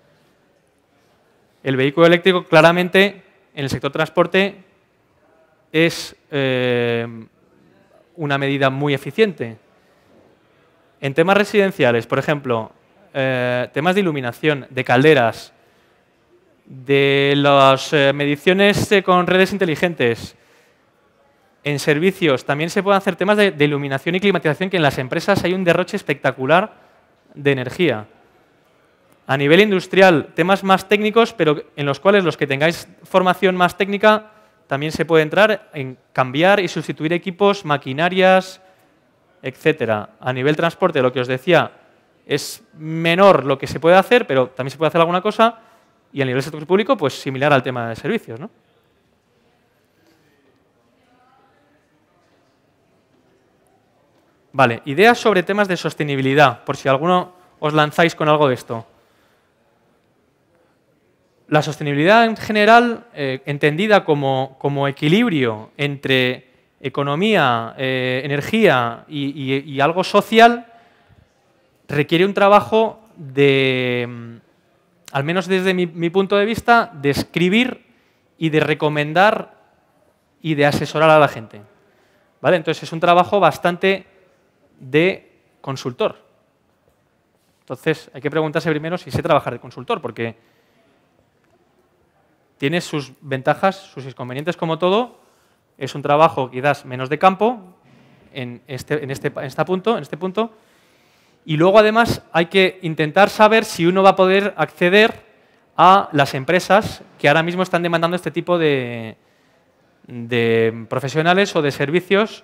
El vehículo eléctrico claramente en el sector transporte es eh, una medida muy eficiente. En temas residenciales, por ejemplo, eh, temas de iluminación, de calderas, de las mediciones con redes inteligentes, en servicios también se pueden hacer temas de, iluminación y climatización, que en las empresas hay un derroche espectacular de energía. A nivel industrial, temas más técnicos, pero en los cuales los que tengáis formación más técnica también se puede entrar en cambiar y sustituir equipos, maquinarias, etc. A nivel transporte, lo que os decía, es menor lo que se puede hacer, pero también se puede hacer alguna cosa. Y a nivel sector público, pues similar al tema de servicios, ¿no? Vale, ideas sobre temas de sostenibilidad, por si alguno os lanzáis con algo de esto. La sostenibilidad en general, eh, entendida como, equilibrio entre economía, eh, energía y, algo social, requiere un trabajo de, mm, al menos desde mi, punto de vista, de escribir y de recomendar y de asesorar a la gente. ¿Vale? Entonces es un trabajo bastante de consultor. Entonces, hay que preguntarse primero si sé trabajar de consultor, porque tiene sus ventajas, sus inconvenientes como todo. Es un trabajo que das menos de campo en este, en este, punto, en este punto. Y luego, además, hay que intentar saber si uno va a poder acceder a las empresas que ahora mismo están demandando este tipo de, de profesionales o de servicios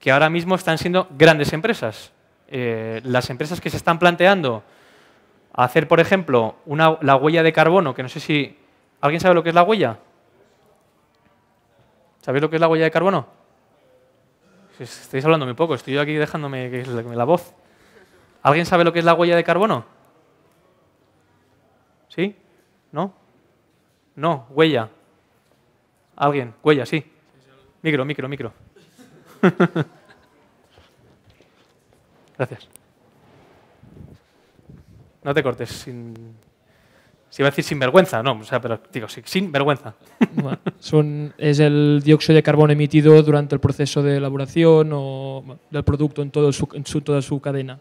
que ahora mismo están siendo grandes empresas. Eh, las empresas que se están planteando hacer, por ejemplo, una, la huella de carbono, que no sé si... ¿Alguien sabe lo que es la huella? ¿Sabéis lo que es la huella de carbono? Estáis hablando muy poco, estoy yo aquí dejándome la voz. ¿Alguien sabe lo que es la huella de carbono? ¿Sí? ¿No? No, huella. ¿Alguien? Huella, sí. Micro, micro, micro. Gracias. No te cortes, sin... Si iba a decir sinvergüenza, no, o sea, pero digo, sin vergüenza. son, es el dióxido de carbono emitido durante el proceso de elaboración o del producto en, todo toda su cadena.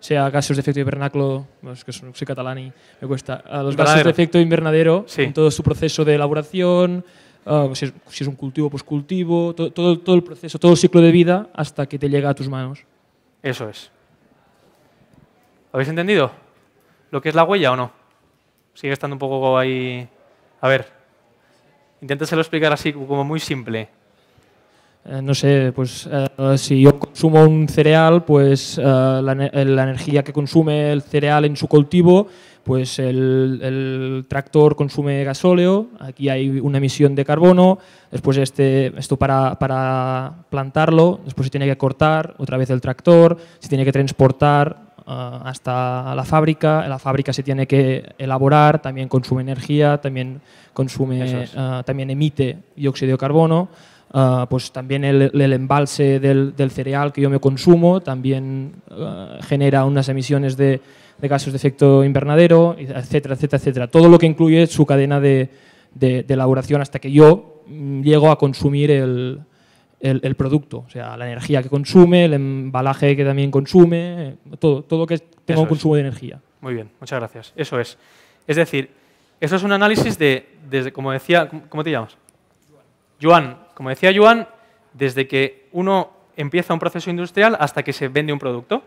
Sea gases de efecto invernadero es que soy catalán y me cuesta, los gases de efecto invernadero en todo su proceso de elaboración, Ah, si, es, un cultivo, pues cultivo, todo, todo el proceso, todo el ciclo de vida hasta que te llega a tus manos. Eso es. ¿Habéis entendido lo que es la huella o no? Sigue estando un poco ahí... A ver, inténteselo explicar así como muy simple. Eh, no sé, pues eh, si yo consumo un cereal, pues eh, la, la energía que consume el cereal en su cultivo pues el, tractor consume gasóleo, aquí hay una emisión de carbono, después este, esto para, plantarlo, después se tiene que cortar, otra vez el tractor, se tiene que transportar ah, hasta la fábrica, la fábrica se tiene que elaborar, también consume energía, también, consume, ah, también emite dióxido de carbono. Ah, pues también el, embalse del, cereal que yo me consumo también genera unas emisiones de, de gases de efecto invernadero, etcétera, etcétera, etcétera. Todo lo que incluye su cadena de, elaboración hasta que yo mm, llego a consumir el, producto, o sea, la energía que consume, el embalaje que también consume, eh, todo, todo lo que tengo un consumo de energía. Muy bien, muchas gracias. Eso es. Es decir, eso es un análisis de, desde, como decía, ¿cómo te llamas? Joan. Como decía Joan, desde que uno empieza un proceso industrial hasta que se vende un producto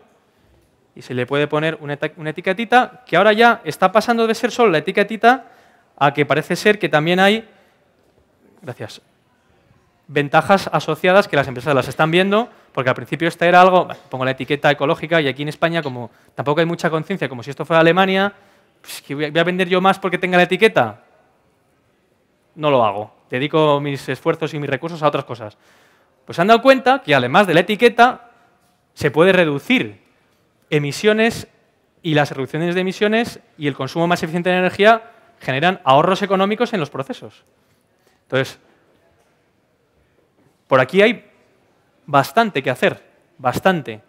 y se le puede poner una, etiquetita que ahora ya está pasando de ser solo la etiquetita a que parece ser que también hay gracias, ventajas asociadas que las empresas las están viendo, porque al principio esta era algo, pongo la etiqueta ecológica y aquí en España como tampoco hay mucha conciencia, como si esto fuera Alemania, pues, ¿que voy a vender yo más porque tenga la etiqueta? No lo hago, dedico mis esfuerzos y mis recursos a otras cosas. Pues han dado cuenta que además de la etiqueta se puede reducir emisiones y las reducciones de emisiones y el consumo más eficiente de energía generan ahorros económicos en los procesos. Entonces, por aquí hay bastante que hacer, bastante.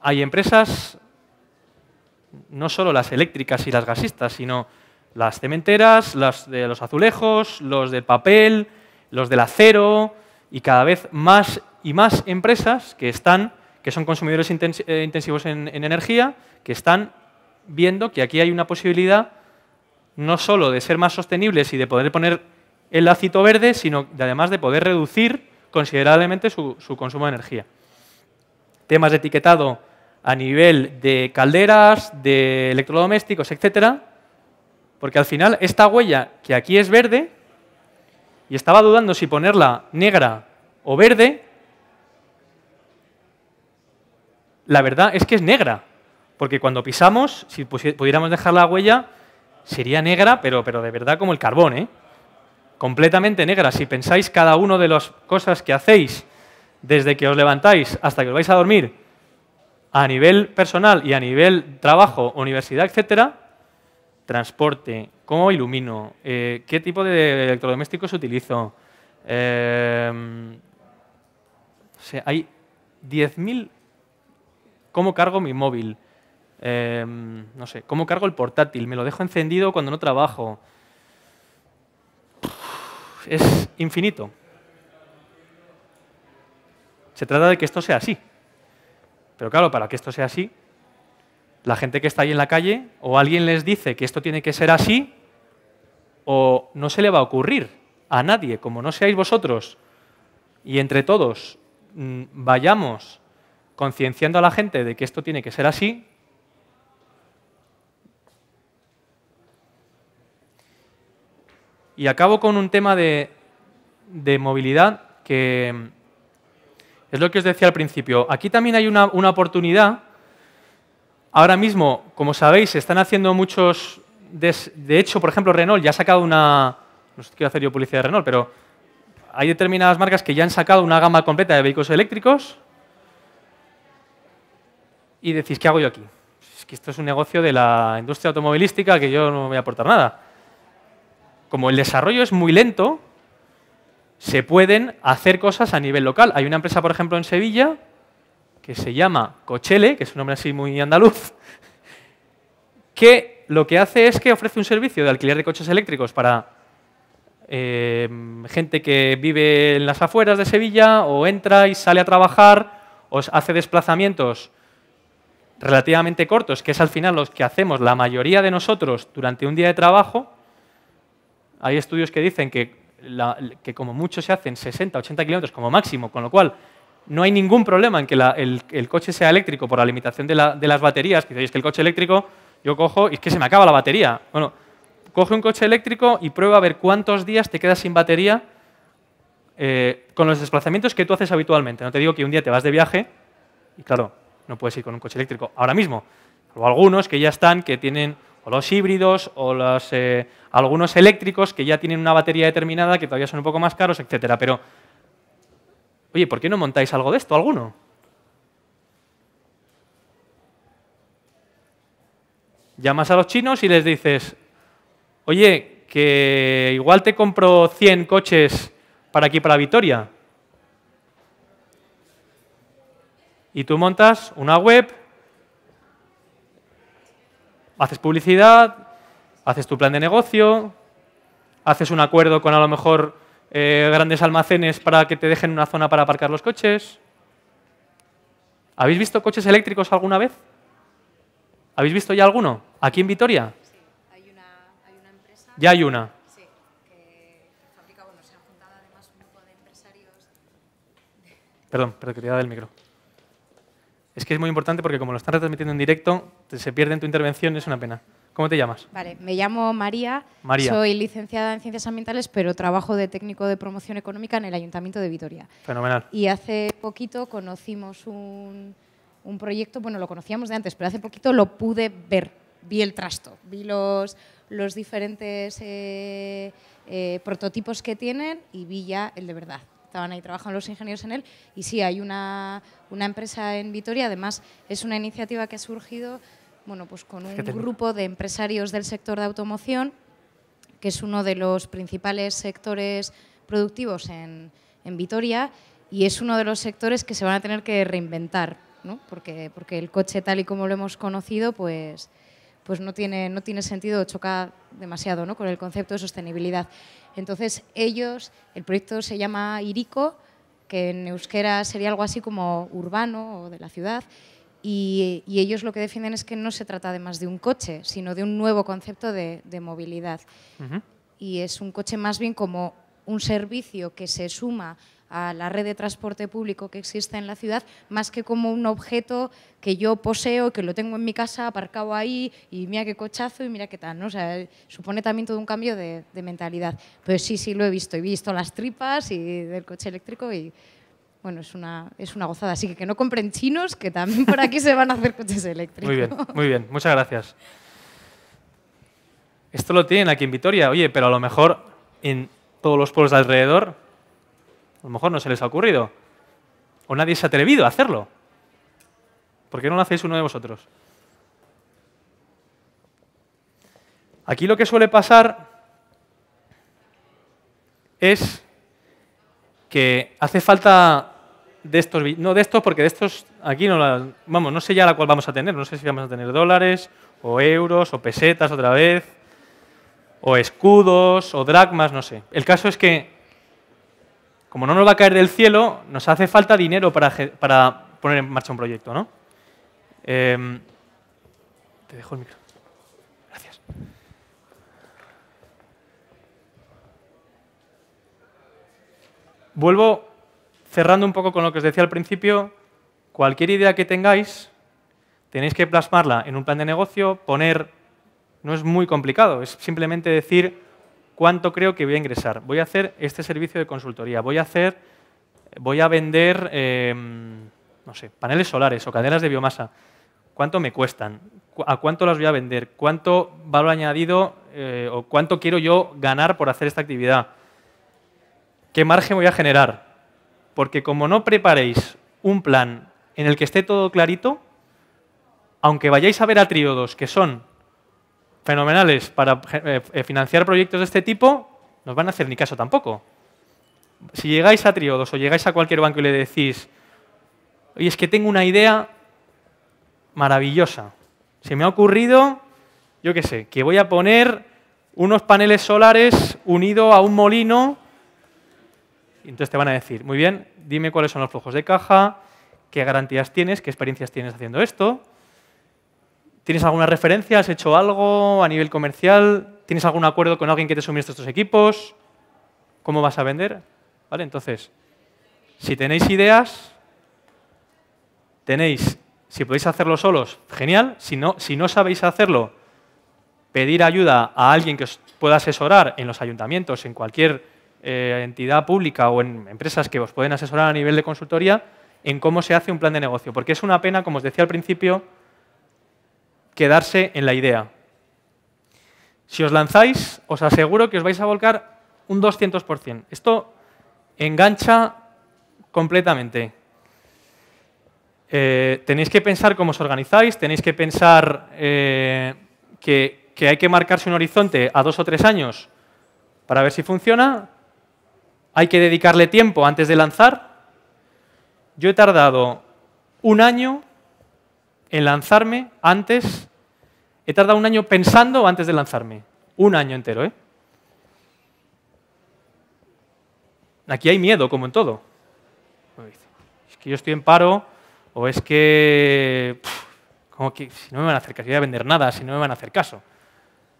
Hay empresas, no solo las eléctricas y las gasistas, sino las cementeras, las de los azulejos, los del papel, los del acero, y cada vez más y más empresas que están que son consumidores eh, intensivos en, energía, que están viendo que aquí hay una posibilidad no solo de ser más sostenibles y de poder poner el lacito verde, sino además de poder reducir considerablemente su, su, consumo de energía. Temas de etiquetado a nivel de calderas, de electrodomésticos, etcétera, porque al final esta huella que aquí es verde y estaba dudando si ponerla negra o verde, la verdad es que es negra, porque cuando pisamos, si pudiéramos dejar la huella, sería negra, pero, pero de verdad como el carbón, ¿eh? completamente negra. Si pensáis cada una de las cosas que hacéis desde que os levantáis hasta que os vais a dormir, a nivel personal y a nivel trabajo, universidad, etcétera, transporte, cómo ilumino, eh, qué tipo de electrodomésticos utilizo. Eh, hay 10.000 ¿Cómo cargo mi móvil? Em, no sé, ¿cómo cargo el portátil? ¿Me lo dejo encendido cuando no trabajo? Es infinito. Se trata de que esto sea así. Pero claro, para que esto sea así, la gente que está ahí en la calle o alguien les dice que esto tiene que ser así o no se le va a ocurrir a nadie, como no seáis vosotros y entre todos mm, vayamos concienciando a la gente de que esto tiene que ser así. Y acabo con un tema de, de movilidad que es lo que os decía al principio. Aquí también hay una, oportunidad. Ahora mismo, como sabéis, se están haciendo muchos... de hecho, por ejemplo, Renault ya ha sacado una... No quiero hacer yo publicidad de Renault, pero hay determinadas marcas que ya han sacado una gama completa de vehículos eléctricos y decís, ¿qué hago yo aquí? Es que esto es un negocio de la industria automovilística que yo no voy a aportar nada. Como el desarrollo es muy lento, se pueden hacer cosas a nivel local. Hay una empresa, por ejemplo, en Sevilla que se llama Cochele, que es un nombre así muy andaluz, *laughs* que lo que hace es que ofrece un servicio de alquiler de coches eléctricos para eh, gente que vive en las afueras de Sevilla o entra y sale a trabajar o hace desplazamientos relativamente cortos, que es al final los que hacemos la mayoría de nosotros durante un día de trabajo, hay estudios que dicen que, que como mucho se hacen 60, 80 kilómetros como máximo, con lo cual no hay ningún problema en que el, coche sea eléctrico por la limitación de, las baterías, que es que el coche eléctrico yo cojo y es que se me acaba la batería. Bueno, coge un coche eléctrico y prueba a ver cuántos días te quedas sin batería eh, con los desplazamientos que tú haces habitualmente. No te digo que un día te vas de viaje y claro, no puedes ir con un coche eléctrico ahora mismo. O algunos que ya están, que tienen o los híbridos o los, eh, algunos eléctricos que ya tienen una batería determinada, que todavía son un poco más caros, etcétera. Pero, oye, ¿por qué no montáis algo de esto, alguno? Llamas a los chinos y les dices, oye, que igual te compro 100 coches para aquí, para Vitoria. Y tú montas una web, haces publicidad, haces tu plan de negocio, haces un acuerdo con a lo mejor eh, grandes almacenes para que te dejen una zona para aparcar los coches. ¿Habéis visto coches eléctricos alguna vez? ¿Habéis visto ya alguno? ¿Aquí en Vitoria? Sí, hay una, empresa. Ya hay una. que se juntado además de empresarios. Perdón, pero el micro. Es que es muy importante porque como lo están retransmitiendo en directo, se pierde tu intervención, es una pena. ¿Cómo te llamas? Vale, me llamo María, María. soy licenciada en Ciencias Ambientales, pero trabajo de técnico de promoción económica en el Ayuntamiento de Vitoria. Fenomenal. Y hace poquito conocimos un, un proyecto, bueno, lo conocíamos de antes, pero hace poquito lo pude ver, vi el trasto, vi los, los diferentes eh, eh, prototipos que tienen y vi ya el de verdad estaban ahí trabajando los ingenieros en él. Y sí, hay una, empresa en Vitoria, además es una iniciativa que ha surgido bueno, pues con un grupo de empresarios del sector de automoción, que es uno de los principales sectores productivos en, Vitoria y es uno de los sectores que se van a tener que reinventar, porque, porque el coche tal y como lo hemos conocido, pues, pues no, tiene, no tiene sentido, choca demasiado ¿no? con el concepto de sostenibilidad. Entonces ellos, el proyecto se llama Irico, que en euskera sería algo así como urbano o de la ciudad, y, ellos lo que defienden es que no se trata además de un coche, sino de un nuevo concepto de, movilidad. Y es un coche más bien como un servicio que se suma a la red de transporte público que existe en la ciudad, más que como un objeto que yo poseo, que lo tengo en mi casa, aparcado ahí, y mira qué cochazo y mira qué tal. ¿no? O sea, supone también todo un cambio de, mentalidad. Pues sí, sí, lo he visto. He visto las tripas y del coche eléctrico y bueno, es una, es una gozada. Así que que no compren chinos, que también por aquí se van a hacer coches eléctricos. Muy bien, muy bien. Muchas gracias. Esto lo tienen aquí en Vitoria, oye, pero a lo mejor en todos los pueblos de alrededor a lo mejor no se les ha ocurrido. O nadie se ha atrevido a hacerlo. ¿Por qué no lo hacéis uno de vosotros? Aquí lo que suele pasar es que hace falta de estos, no de estos, porque de estos aquí no, vamos, no sé ya la cual vamos a tener, no sé si vamos a tener dólares o euros o pesetas otra vez, o escudos o dracmas, no sé. El caso es que como no nos va a caer del cielo, nos hace falta dinero para, poner en marcha un proyecto, ¿no? Em, te dejo el micro. Gracias. Vuelvo cerrando un poco con lo que os decía al principio. Cualquier idea que tengáis, tenéis que plasmarla en un plan de negocio, poner... No es muy complicado, es simplemente decir cuánto creo que voy a ingresar, voy a hacer este servicio de consultoría, voy a hacer, voy a vender, eh, no sé, paneles solares o cadenas de biomasa. ¿Cuánto me cuestan? ¿A cuánto las voy a vender? ¿Cuánto valor añadido eh, o cuánto quiero yo ganar por hacer esta actividad? ¿Qué margen voy a generar? Porque como no preparéis un plan en el que esté todo clarito, aunque vayáis a ver a tríodos que son fenomenales para eh, eh, financiar proyectos de este tipo, nos van a hacer ni caso tampoco. Si llegáis a Triodos o llegáis a cualquier banco y le decís, oye, es que tengo una idea maravillosa. Se me ha ocurrido, yo qué sé, que voy a poner unos paneles solares unido a un molino. Entonces te van a decir, muy bien, dime cuáles son los flujos de caja, qué garantías tienes, qué experiencias tienes haciendo esto, ¿Tienes alguna referencia? ¿Has hecho algo a nivel comercial? ¿Tienes algún acuerdo con alguien que te suministre estos equipos? ¿Cómo vas a vender? ¿Vale? Entonces, si tenéis ideas, tenéis, si podéis hacerlo solos, genial. Si no, si no sabéis hacerlo, pedir ayuda a alguien que os pueda asesorar en los ayuntamientos, en cualquier eh, entidad pública o en empresas que os pueden asesorar a nivel de consultoría en cómo se hace un plan de negocio. Porque es una pena, como os decía al principio, quedarse en la idea. Si os lanzáis, os aseguro que os vais a volcar un 200%. Esto engancha completamente. Eh, tenéis que pensar cómo os organizáis, tenéis que pensar eh, que hay que marcarse un horizonte a dos o tres años para ver si funciona. Hay que dedicarle tiempo antes de lanzar. Yo he tardado un año en lanzarme antes, he tardado un año pensando antes de lanzarme, un año entero. ¿eh? Aquí hay miedo, como en todo. Es que yo estoy en paro, o es que, como que si no me van a hacer caso, voy a vender nada, si no me van a hacer caso.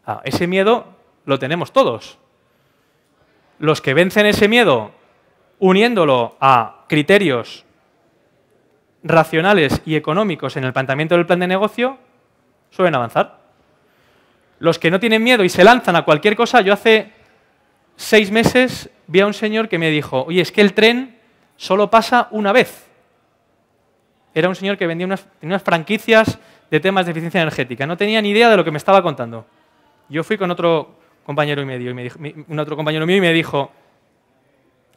Ah, ese miedo lo tenemos todos. Los que vencen ese miedo uniéndolo a criterios racionales y económicos en el planteamiento del plan de negocio suelen avanzar. Los que no tienen miedo y se lanzan a cualquier cosa, yo hace seis meses vi a un señor que me dijo, oye, es que el tren solo pasa una vez. Era un señor que vendía unas, franquicias de temas de eficiencia energética. No tenía ni idea de lo que me estaba contando. Yo fui con otro compañero y medio y un otro compañero mío y me dijo,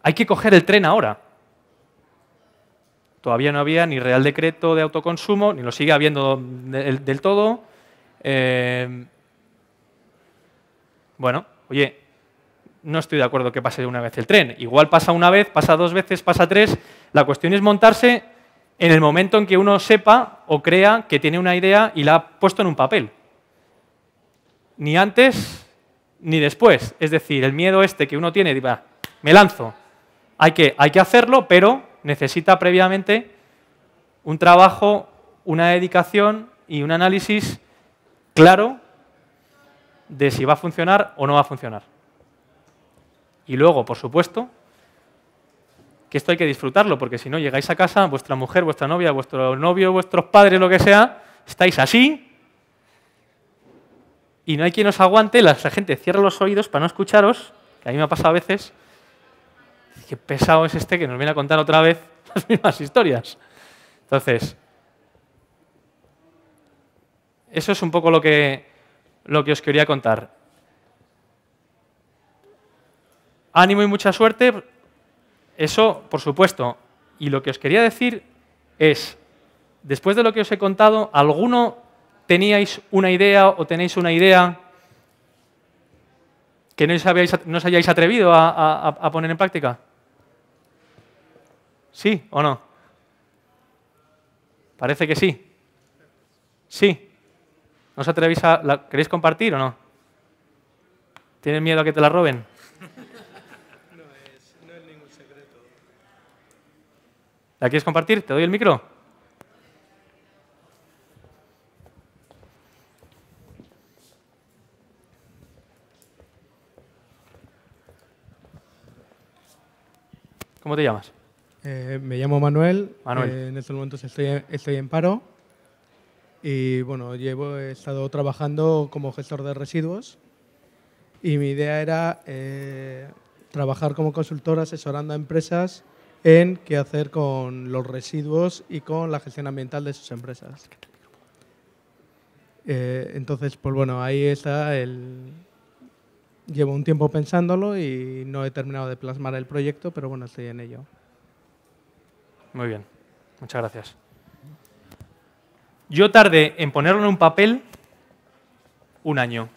hay que coger el tren ahora. Todavía no había ni Real Decreto de autoconsumo, ni lo sigue habiendo del, todo. Eh, bueno, oye, no estoy de acuerdo que pase de una vez el tren. Igual pasa una vez, pasa dos veces, pasa tres. La cuestión es montarse en el momento en que uno sepa o crea que tiene una idea y la ha puesto en un papel. Ni antes ni después. Es decir, el miedo este que uno tiene, me lanzo. Hay que, hay que hacerlo, pero necesita previamente un trabajo, una dedicación y un análisis claro de si va a funcionar o no va a funcionar. Y luego, por supuesto, que esto hay que disfrutarlo, porque si no llegáis a casa, vuestra mujer, vuestra novia, vuestro novio, vuestros padres, lo que sea, estáis así y no hay quien os aguante, la gente cierra los oídos para no escucharos, que a mí me ha pasado a veces, qué pesado es este que nos viene a contar otra vez *laughs* las mismas historias. Entonces, eso es un poco lo que, lo que os quería contar. Ánimo y mucha suerte, eso por supuesto. Y lo que os quería decir es, después de lo que os he contado, ¿alguno teníais una idea o tenéis una idea que no os, no os hayáis atrevido a, poner en práctica? ¿Sí o no? Parece que sí. Sí. ¿No os atrevéis a... La, ¿Queréis compartir o no? ¿Tienen miedo a que te la roben? *laughs* No es, no es ningún secreto. ¿La quieres compartir? ¿Te doy el micro? ¿Cómo te llamas? Eh, me llamo Manuel. Eh, en estos momentos estoy, estoy en paro. Y bueno, llevo, he estado trabajando como gestor de residuos. Y mi idea era eh, trabajar como consultor asesorando a empresas en qué hacer con los residuos y con la gestión ambiental de sus empresas. entonces, pues bueno, ahí está el, llevo un tiempo pensándolo y no he terminado de plasmar el proyecto, pero bueno, estoy en ello. Muy bien, muchas gracias. Yo tardé en ponerlo en un papel un año.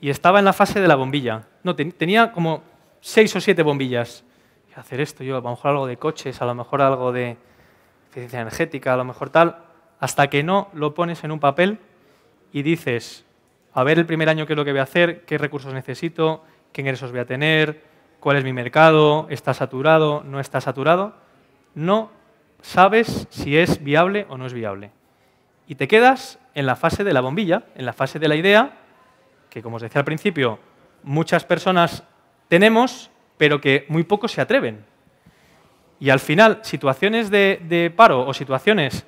Y estaba en la fase de la bombilla. No, tenía como seis o siete bombillas. hacer esto? Yo, a lo mejor algo de coches, a lo mejor algo de eficiencia energética, a lo mejor tal. Hasta que no lo pones en un papel y dices, a ver el primer año qué es lo que voy a hacer, qué recursos necesito, qué ingresos voy a tener, cuál es mi mercado, está saturado, no está saturado. No sabes si es viable o no es viable. Y te quedas en la fase de la bombilla, en la fase de la idea, que como os decía al principio, muchas personas tenemos, pero que muy pocos se atreven. Y al final, situaciones de, paro o situaciones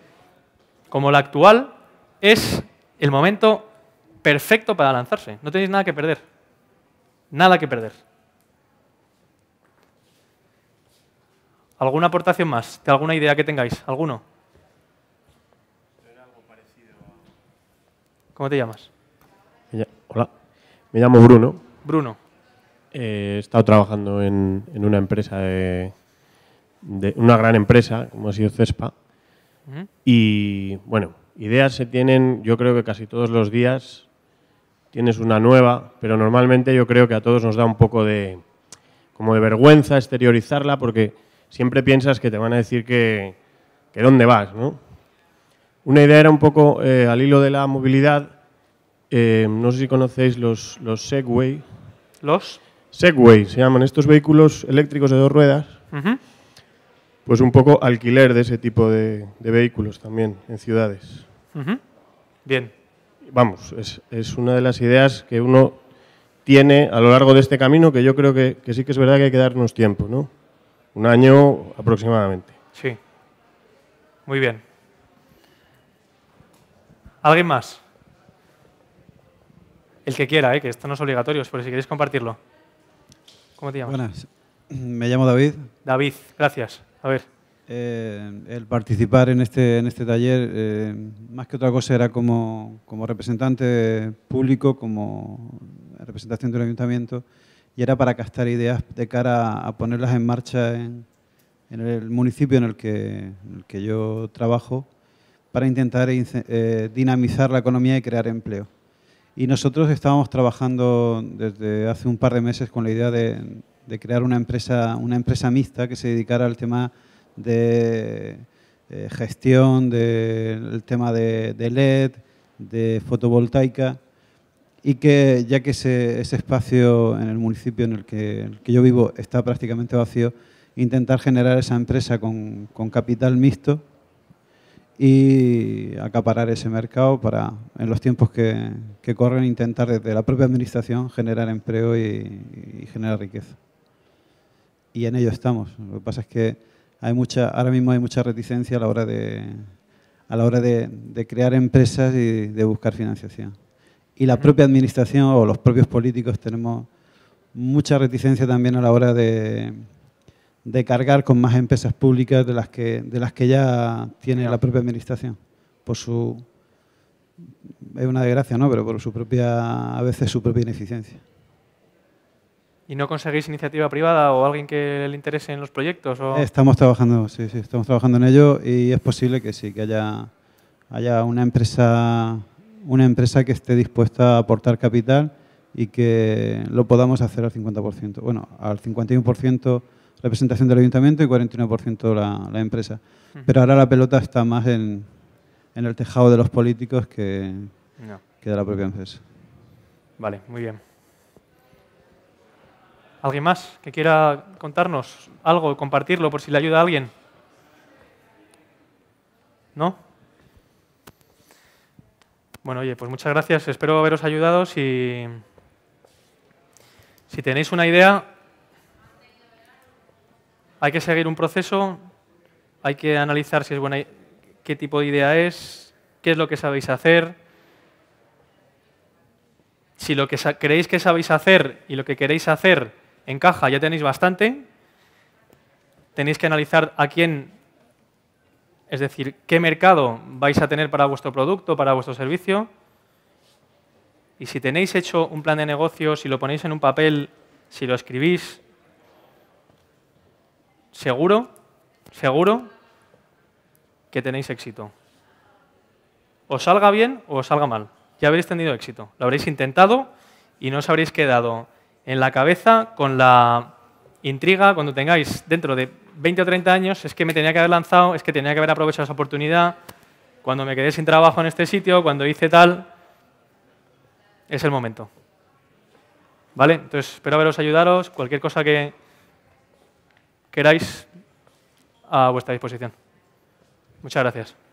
como la actual, es el momento perfecto para lanzarse. No tenéis nada que perder. Nada que perder. ¿Alguna aportación más? alguna idea que tengáis? ¿Alguno? ¿Cómo te llamas? Hola. Me llamo Bruno. Bruno. Eh, he estado trabajando en, una empresa de, una gran empresa, como ha sido CESPA. Y bueno, ideas se tienen, yo creo que casi todos los días tienes una nueva, pero normalmente yo creo que a todos nos da un poco de, como de vergüenza exteriorizarla porque siempre piensas que te van a decir que, que dónde vas, ¿no? Una idea era un poco, eh, al hilo de la movilidad, eh, no sé si conocéis los, los Segway. ¿Los? Segway, se llaman estos vehículos eléctricos de dos ruedas. Pues un poco alquiler de ese tipo de, vehículos también en ciudades. Bien vamos, es, una de las ideas que uno tiene a lo largo de este camino que yo creo que, sí que es verdad que hay que darnos tiempo, ¿no? Un año aproximadamente. Sí. Muy bien. ¿Alguien más? El que quiera, ¿eh? que esto no es obligatorio, pero si queréis compartirlo. ¿Cómo te llamas? Buenas. Me llamo David. David, gracias. A ver. Eh, el participar en este, en este taller, eh, más que otra cosa, era como, representante público, como representación del ayuntamiento, y era para castar ideas de cara a ponerlas en marcha en, el municipio en el, que, yo trabajo, para intentar eh, dinamizar la economía y crear empleo. Y nosotros estábamos trabajando desde hace un par de meses con la idea de, de crear una empresa, una empresa mixta que se dedicara al tema de eh, gestión, del tema de, LED, de fotovoltaica, y que ya que ese, espacio en el municipio en el, que, yo vivo está prácticamente vacío, intentar generar esa empresa con, capital mixto y acaparar ese mercado para, en los tiempos que, que corren, intentar desde la propia administración generar empleo y, y generar riqueza. Y en ello estamos. Lo que pasa es que ahora mismo hay mucha reticencia a la hora de, a la hora de, crear empresas y de buscar financiación. Y la propia administración o los propios políticos tenemos mucha reticencia también a la hora de, cargar con más empresas públicas de las que, de las que ya tiene la propia administración. Por su. Es una desgracia, ¿no? Pero por su propia. A veces su propia ineficiencia. ¿Y no conseguís iniciativa privada o alguien que le interese en los proyectos? Estamos trabajando, sí, sí, estamos trabajando en ello y es posible que sí, que haya, haya una, empresa, una empresa que esté dispuesta a aportar capital y que lo podamos hacer al 50%. Bueno, al 51% representación del ayuntamiento y 41% la, empresa. Pero ahora la pelota está más en, en el tejado de los políticos que, que de la propia empresa. Vale, muy bien. ¿Alguien más que quiera contarnos algo, compartirlo por si le ayuda a alguien? ¿No? Bueno, oye, pues muchas gracias. Espero haberos ayudado. Si, si tenéis una idea, hay que seguir un proceso, hay que analizar si es buena, qué tipo de idea es, qué es lo que sabéis hacer. Si lo que creéis que sabéis hacer y lo que queréis hacer en caja ya tenéis bastante. Tenéis que analizar a quién, es decir, qué mercado vais a tener para vuestro producto, para vuestro servicio. Y si tenéis hecho un plan de negocio, si lo ponéis en un papel, si lo escribís, seguro, seguro que tenéis éxito. Os salga bien o os salga mal. Ya habréis tenido éxito. Lo habréis intentado y no os habréis quedado en la cabeza con la intriga cuando tengáis dentro de 20 o 30 años, es que me tenía que haber lanzado, es que tenía que haber aprovechado esa oportunidad, cuando me quedé sin trabajo en este sitio, cuando hice tal, es el momento. ¿Vale? Entonces, espero haberos ayudado, cualquier cosa que queráis a vuestra disposición. Muchas gracias.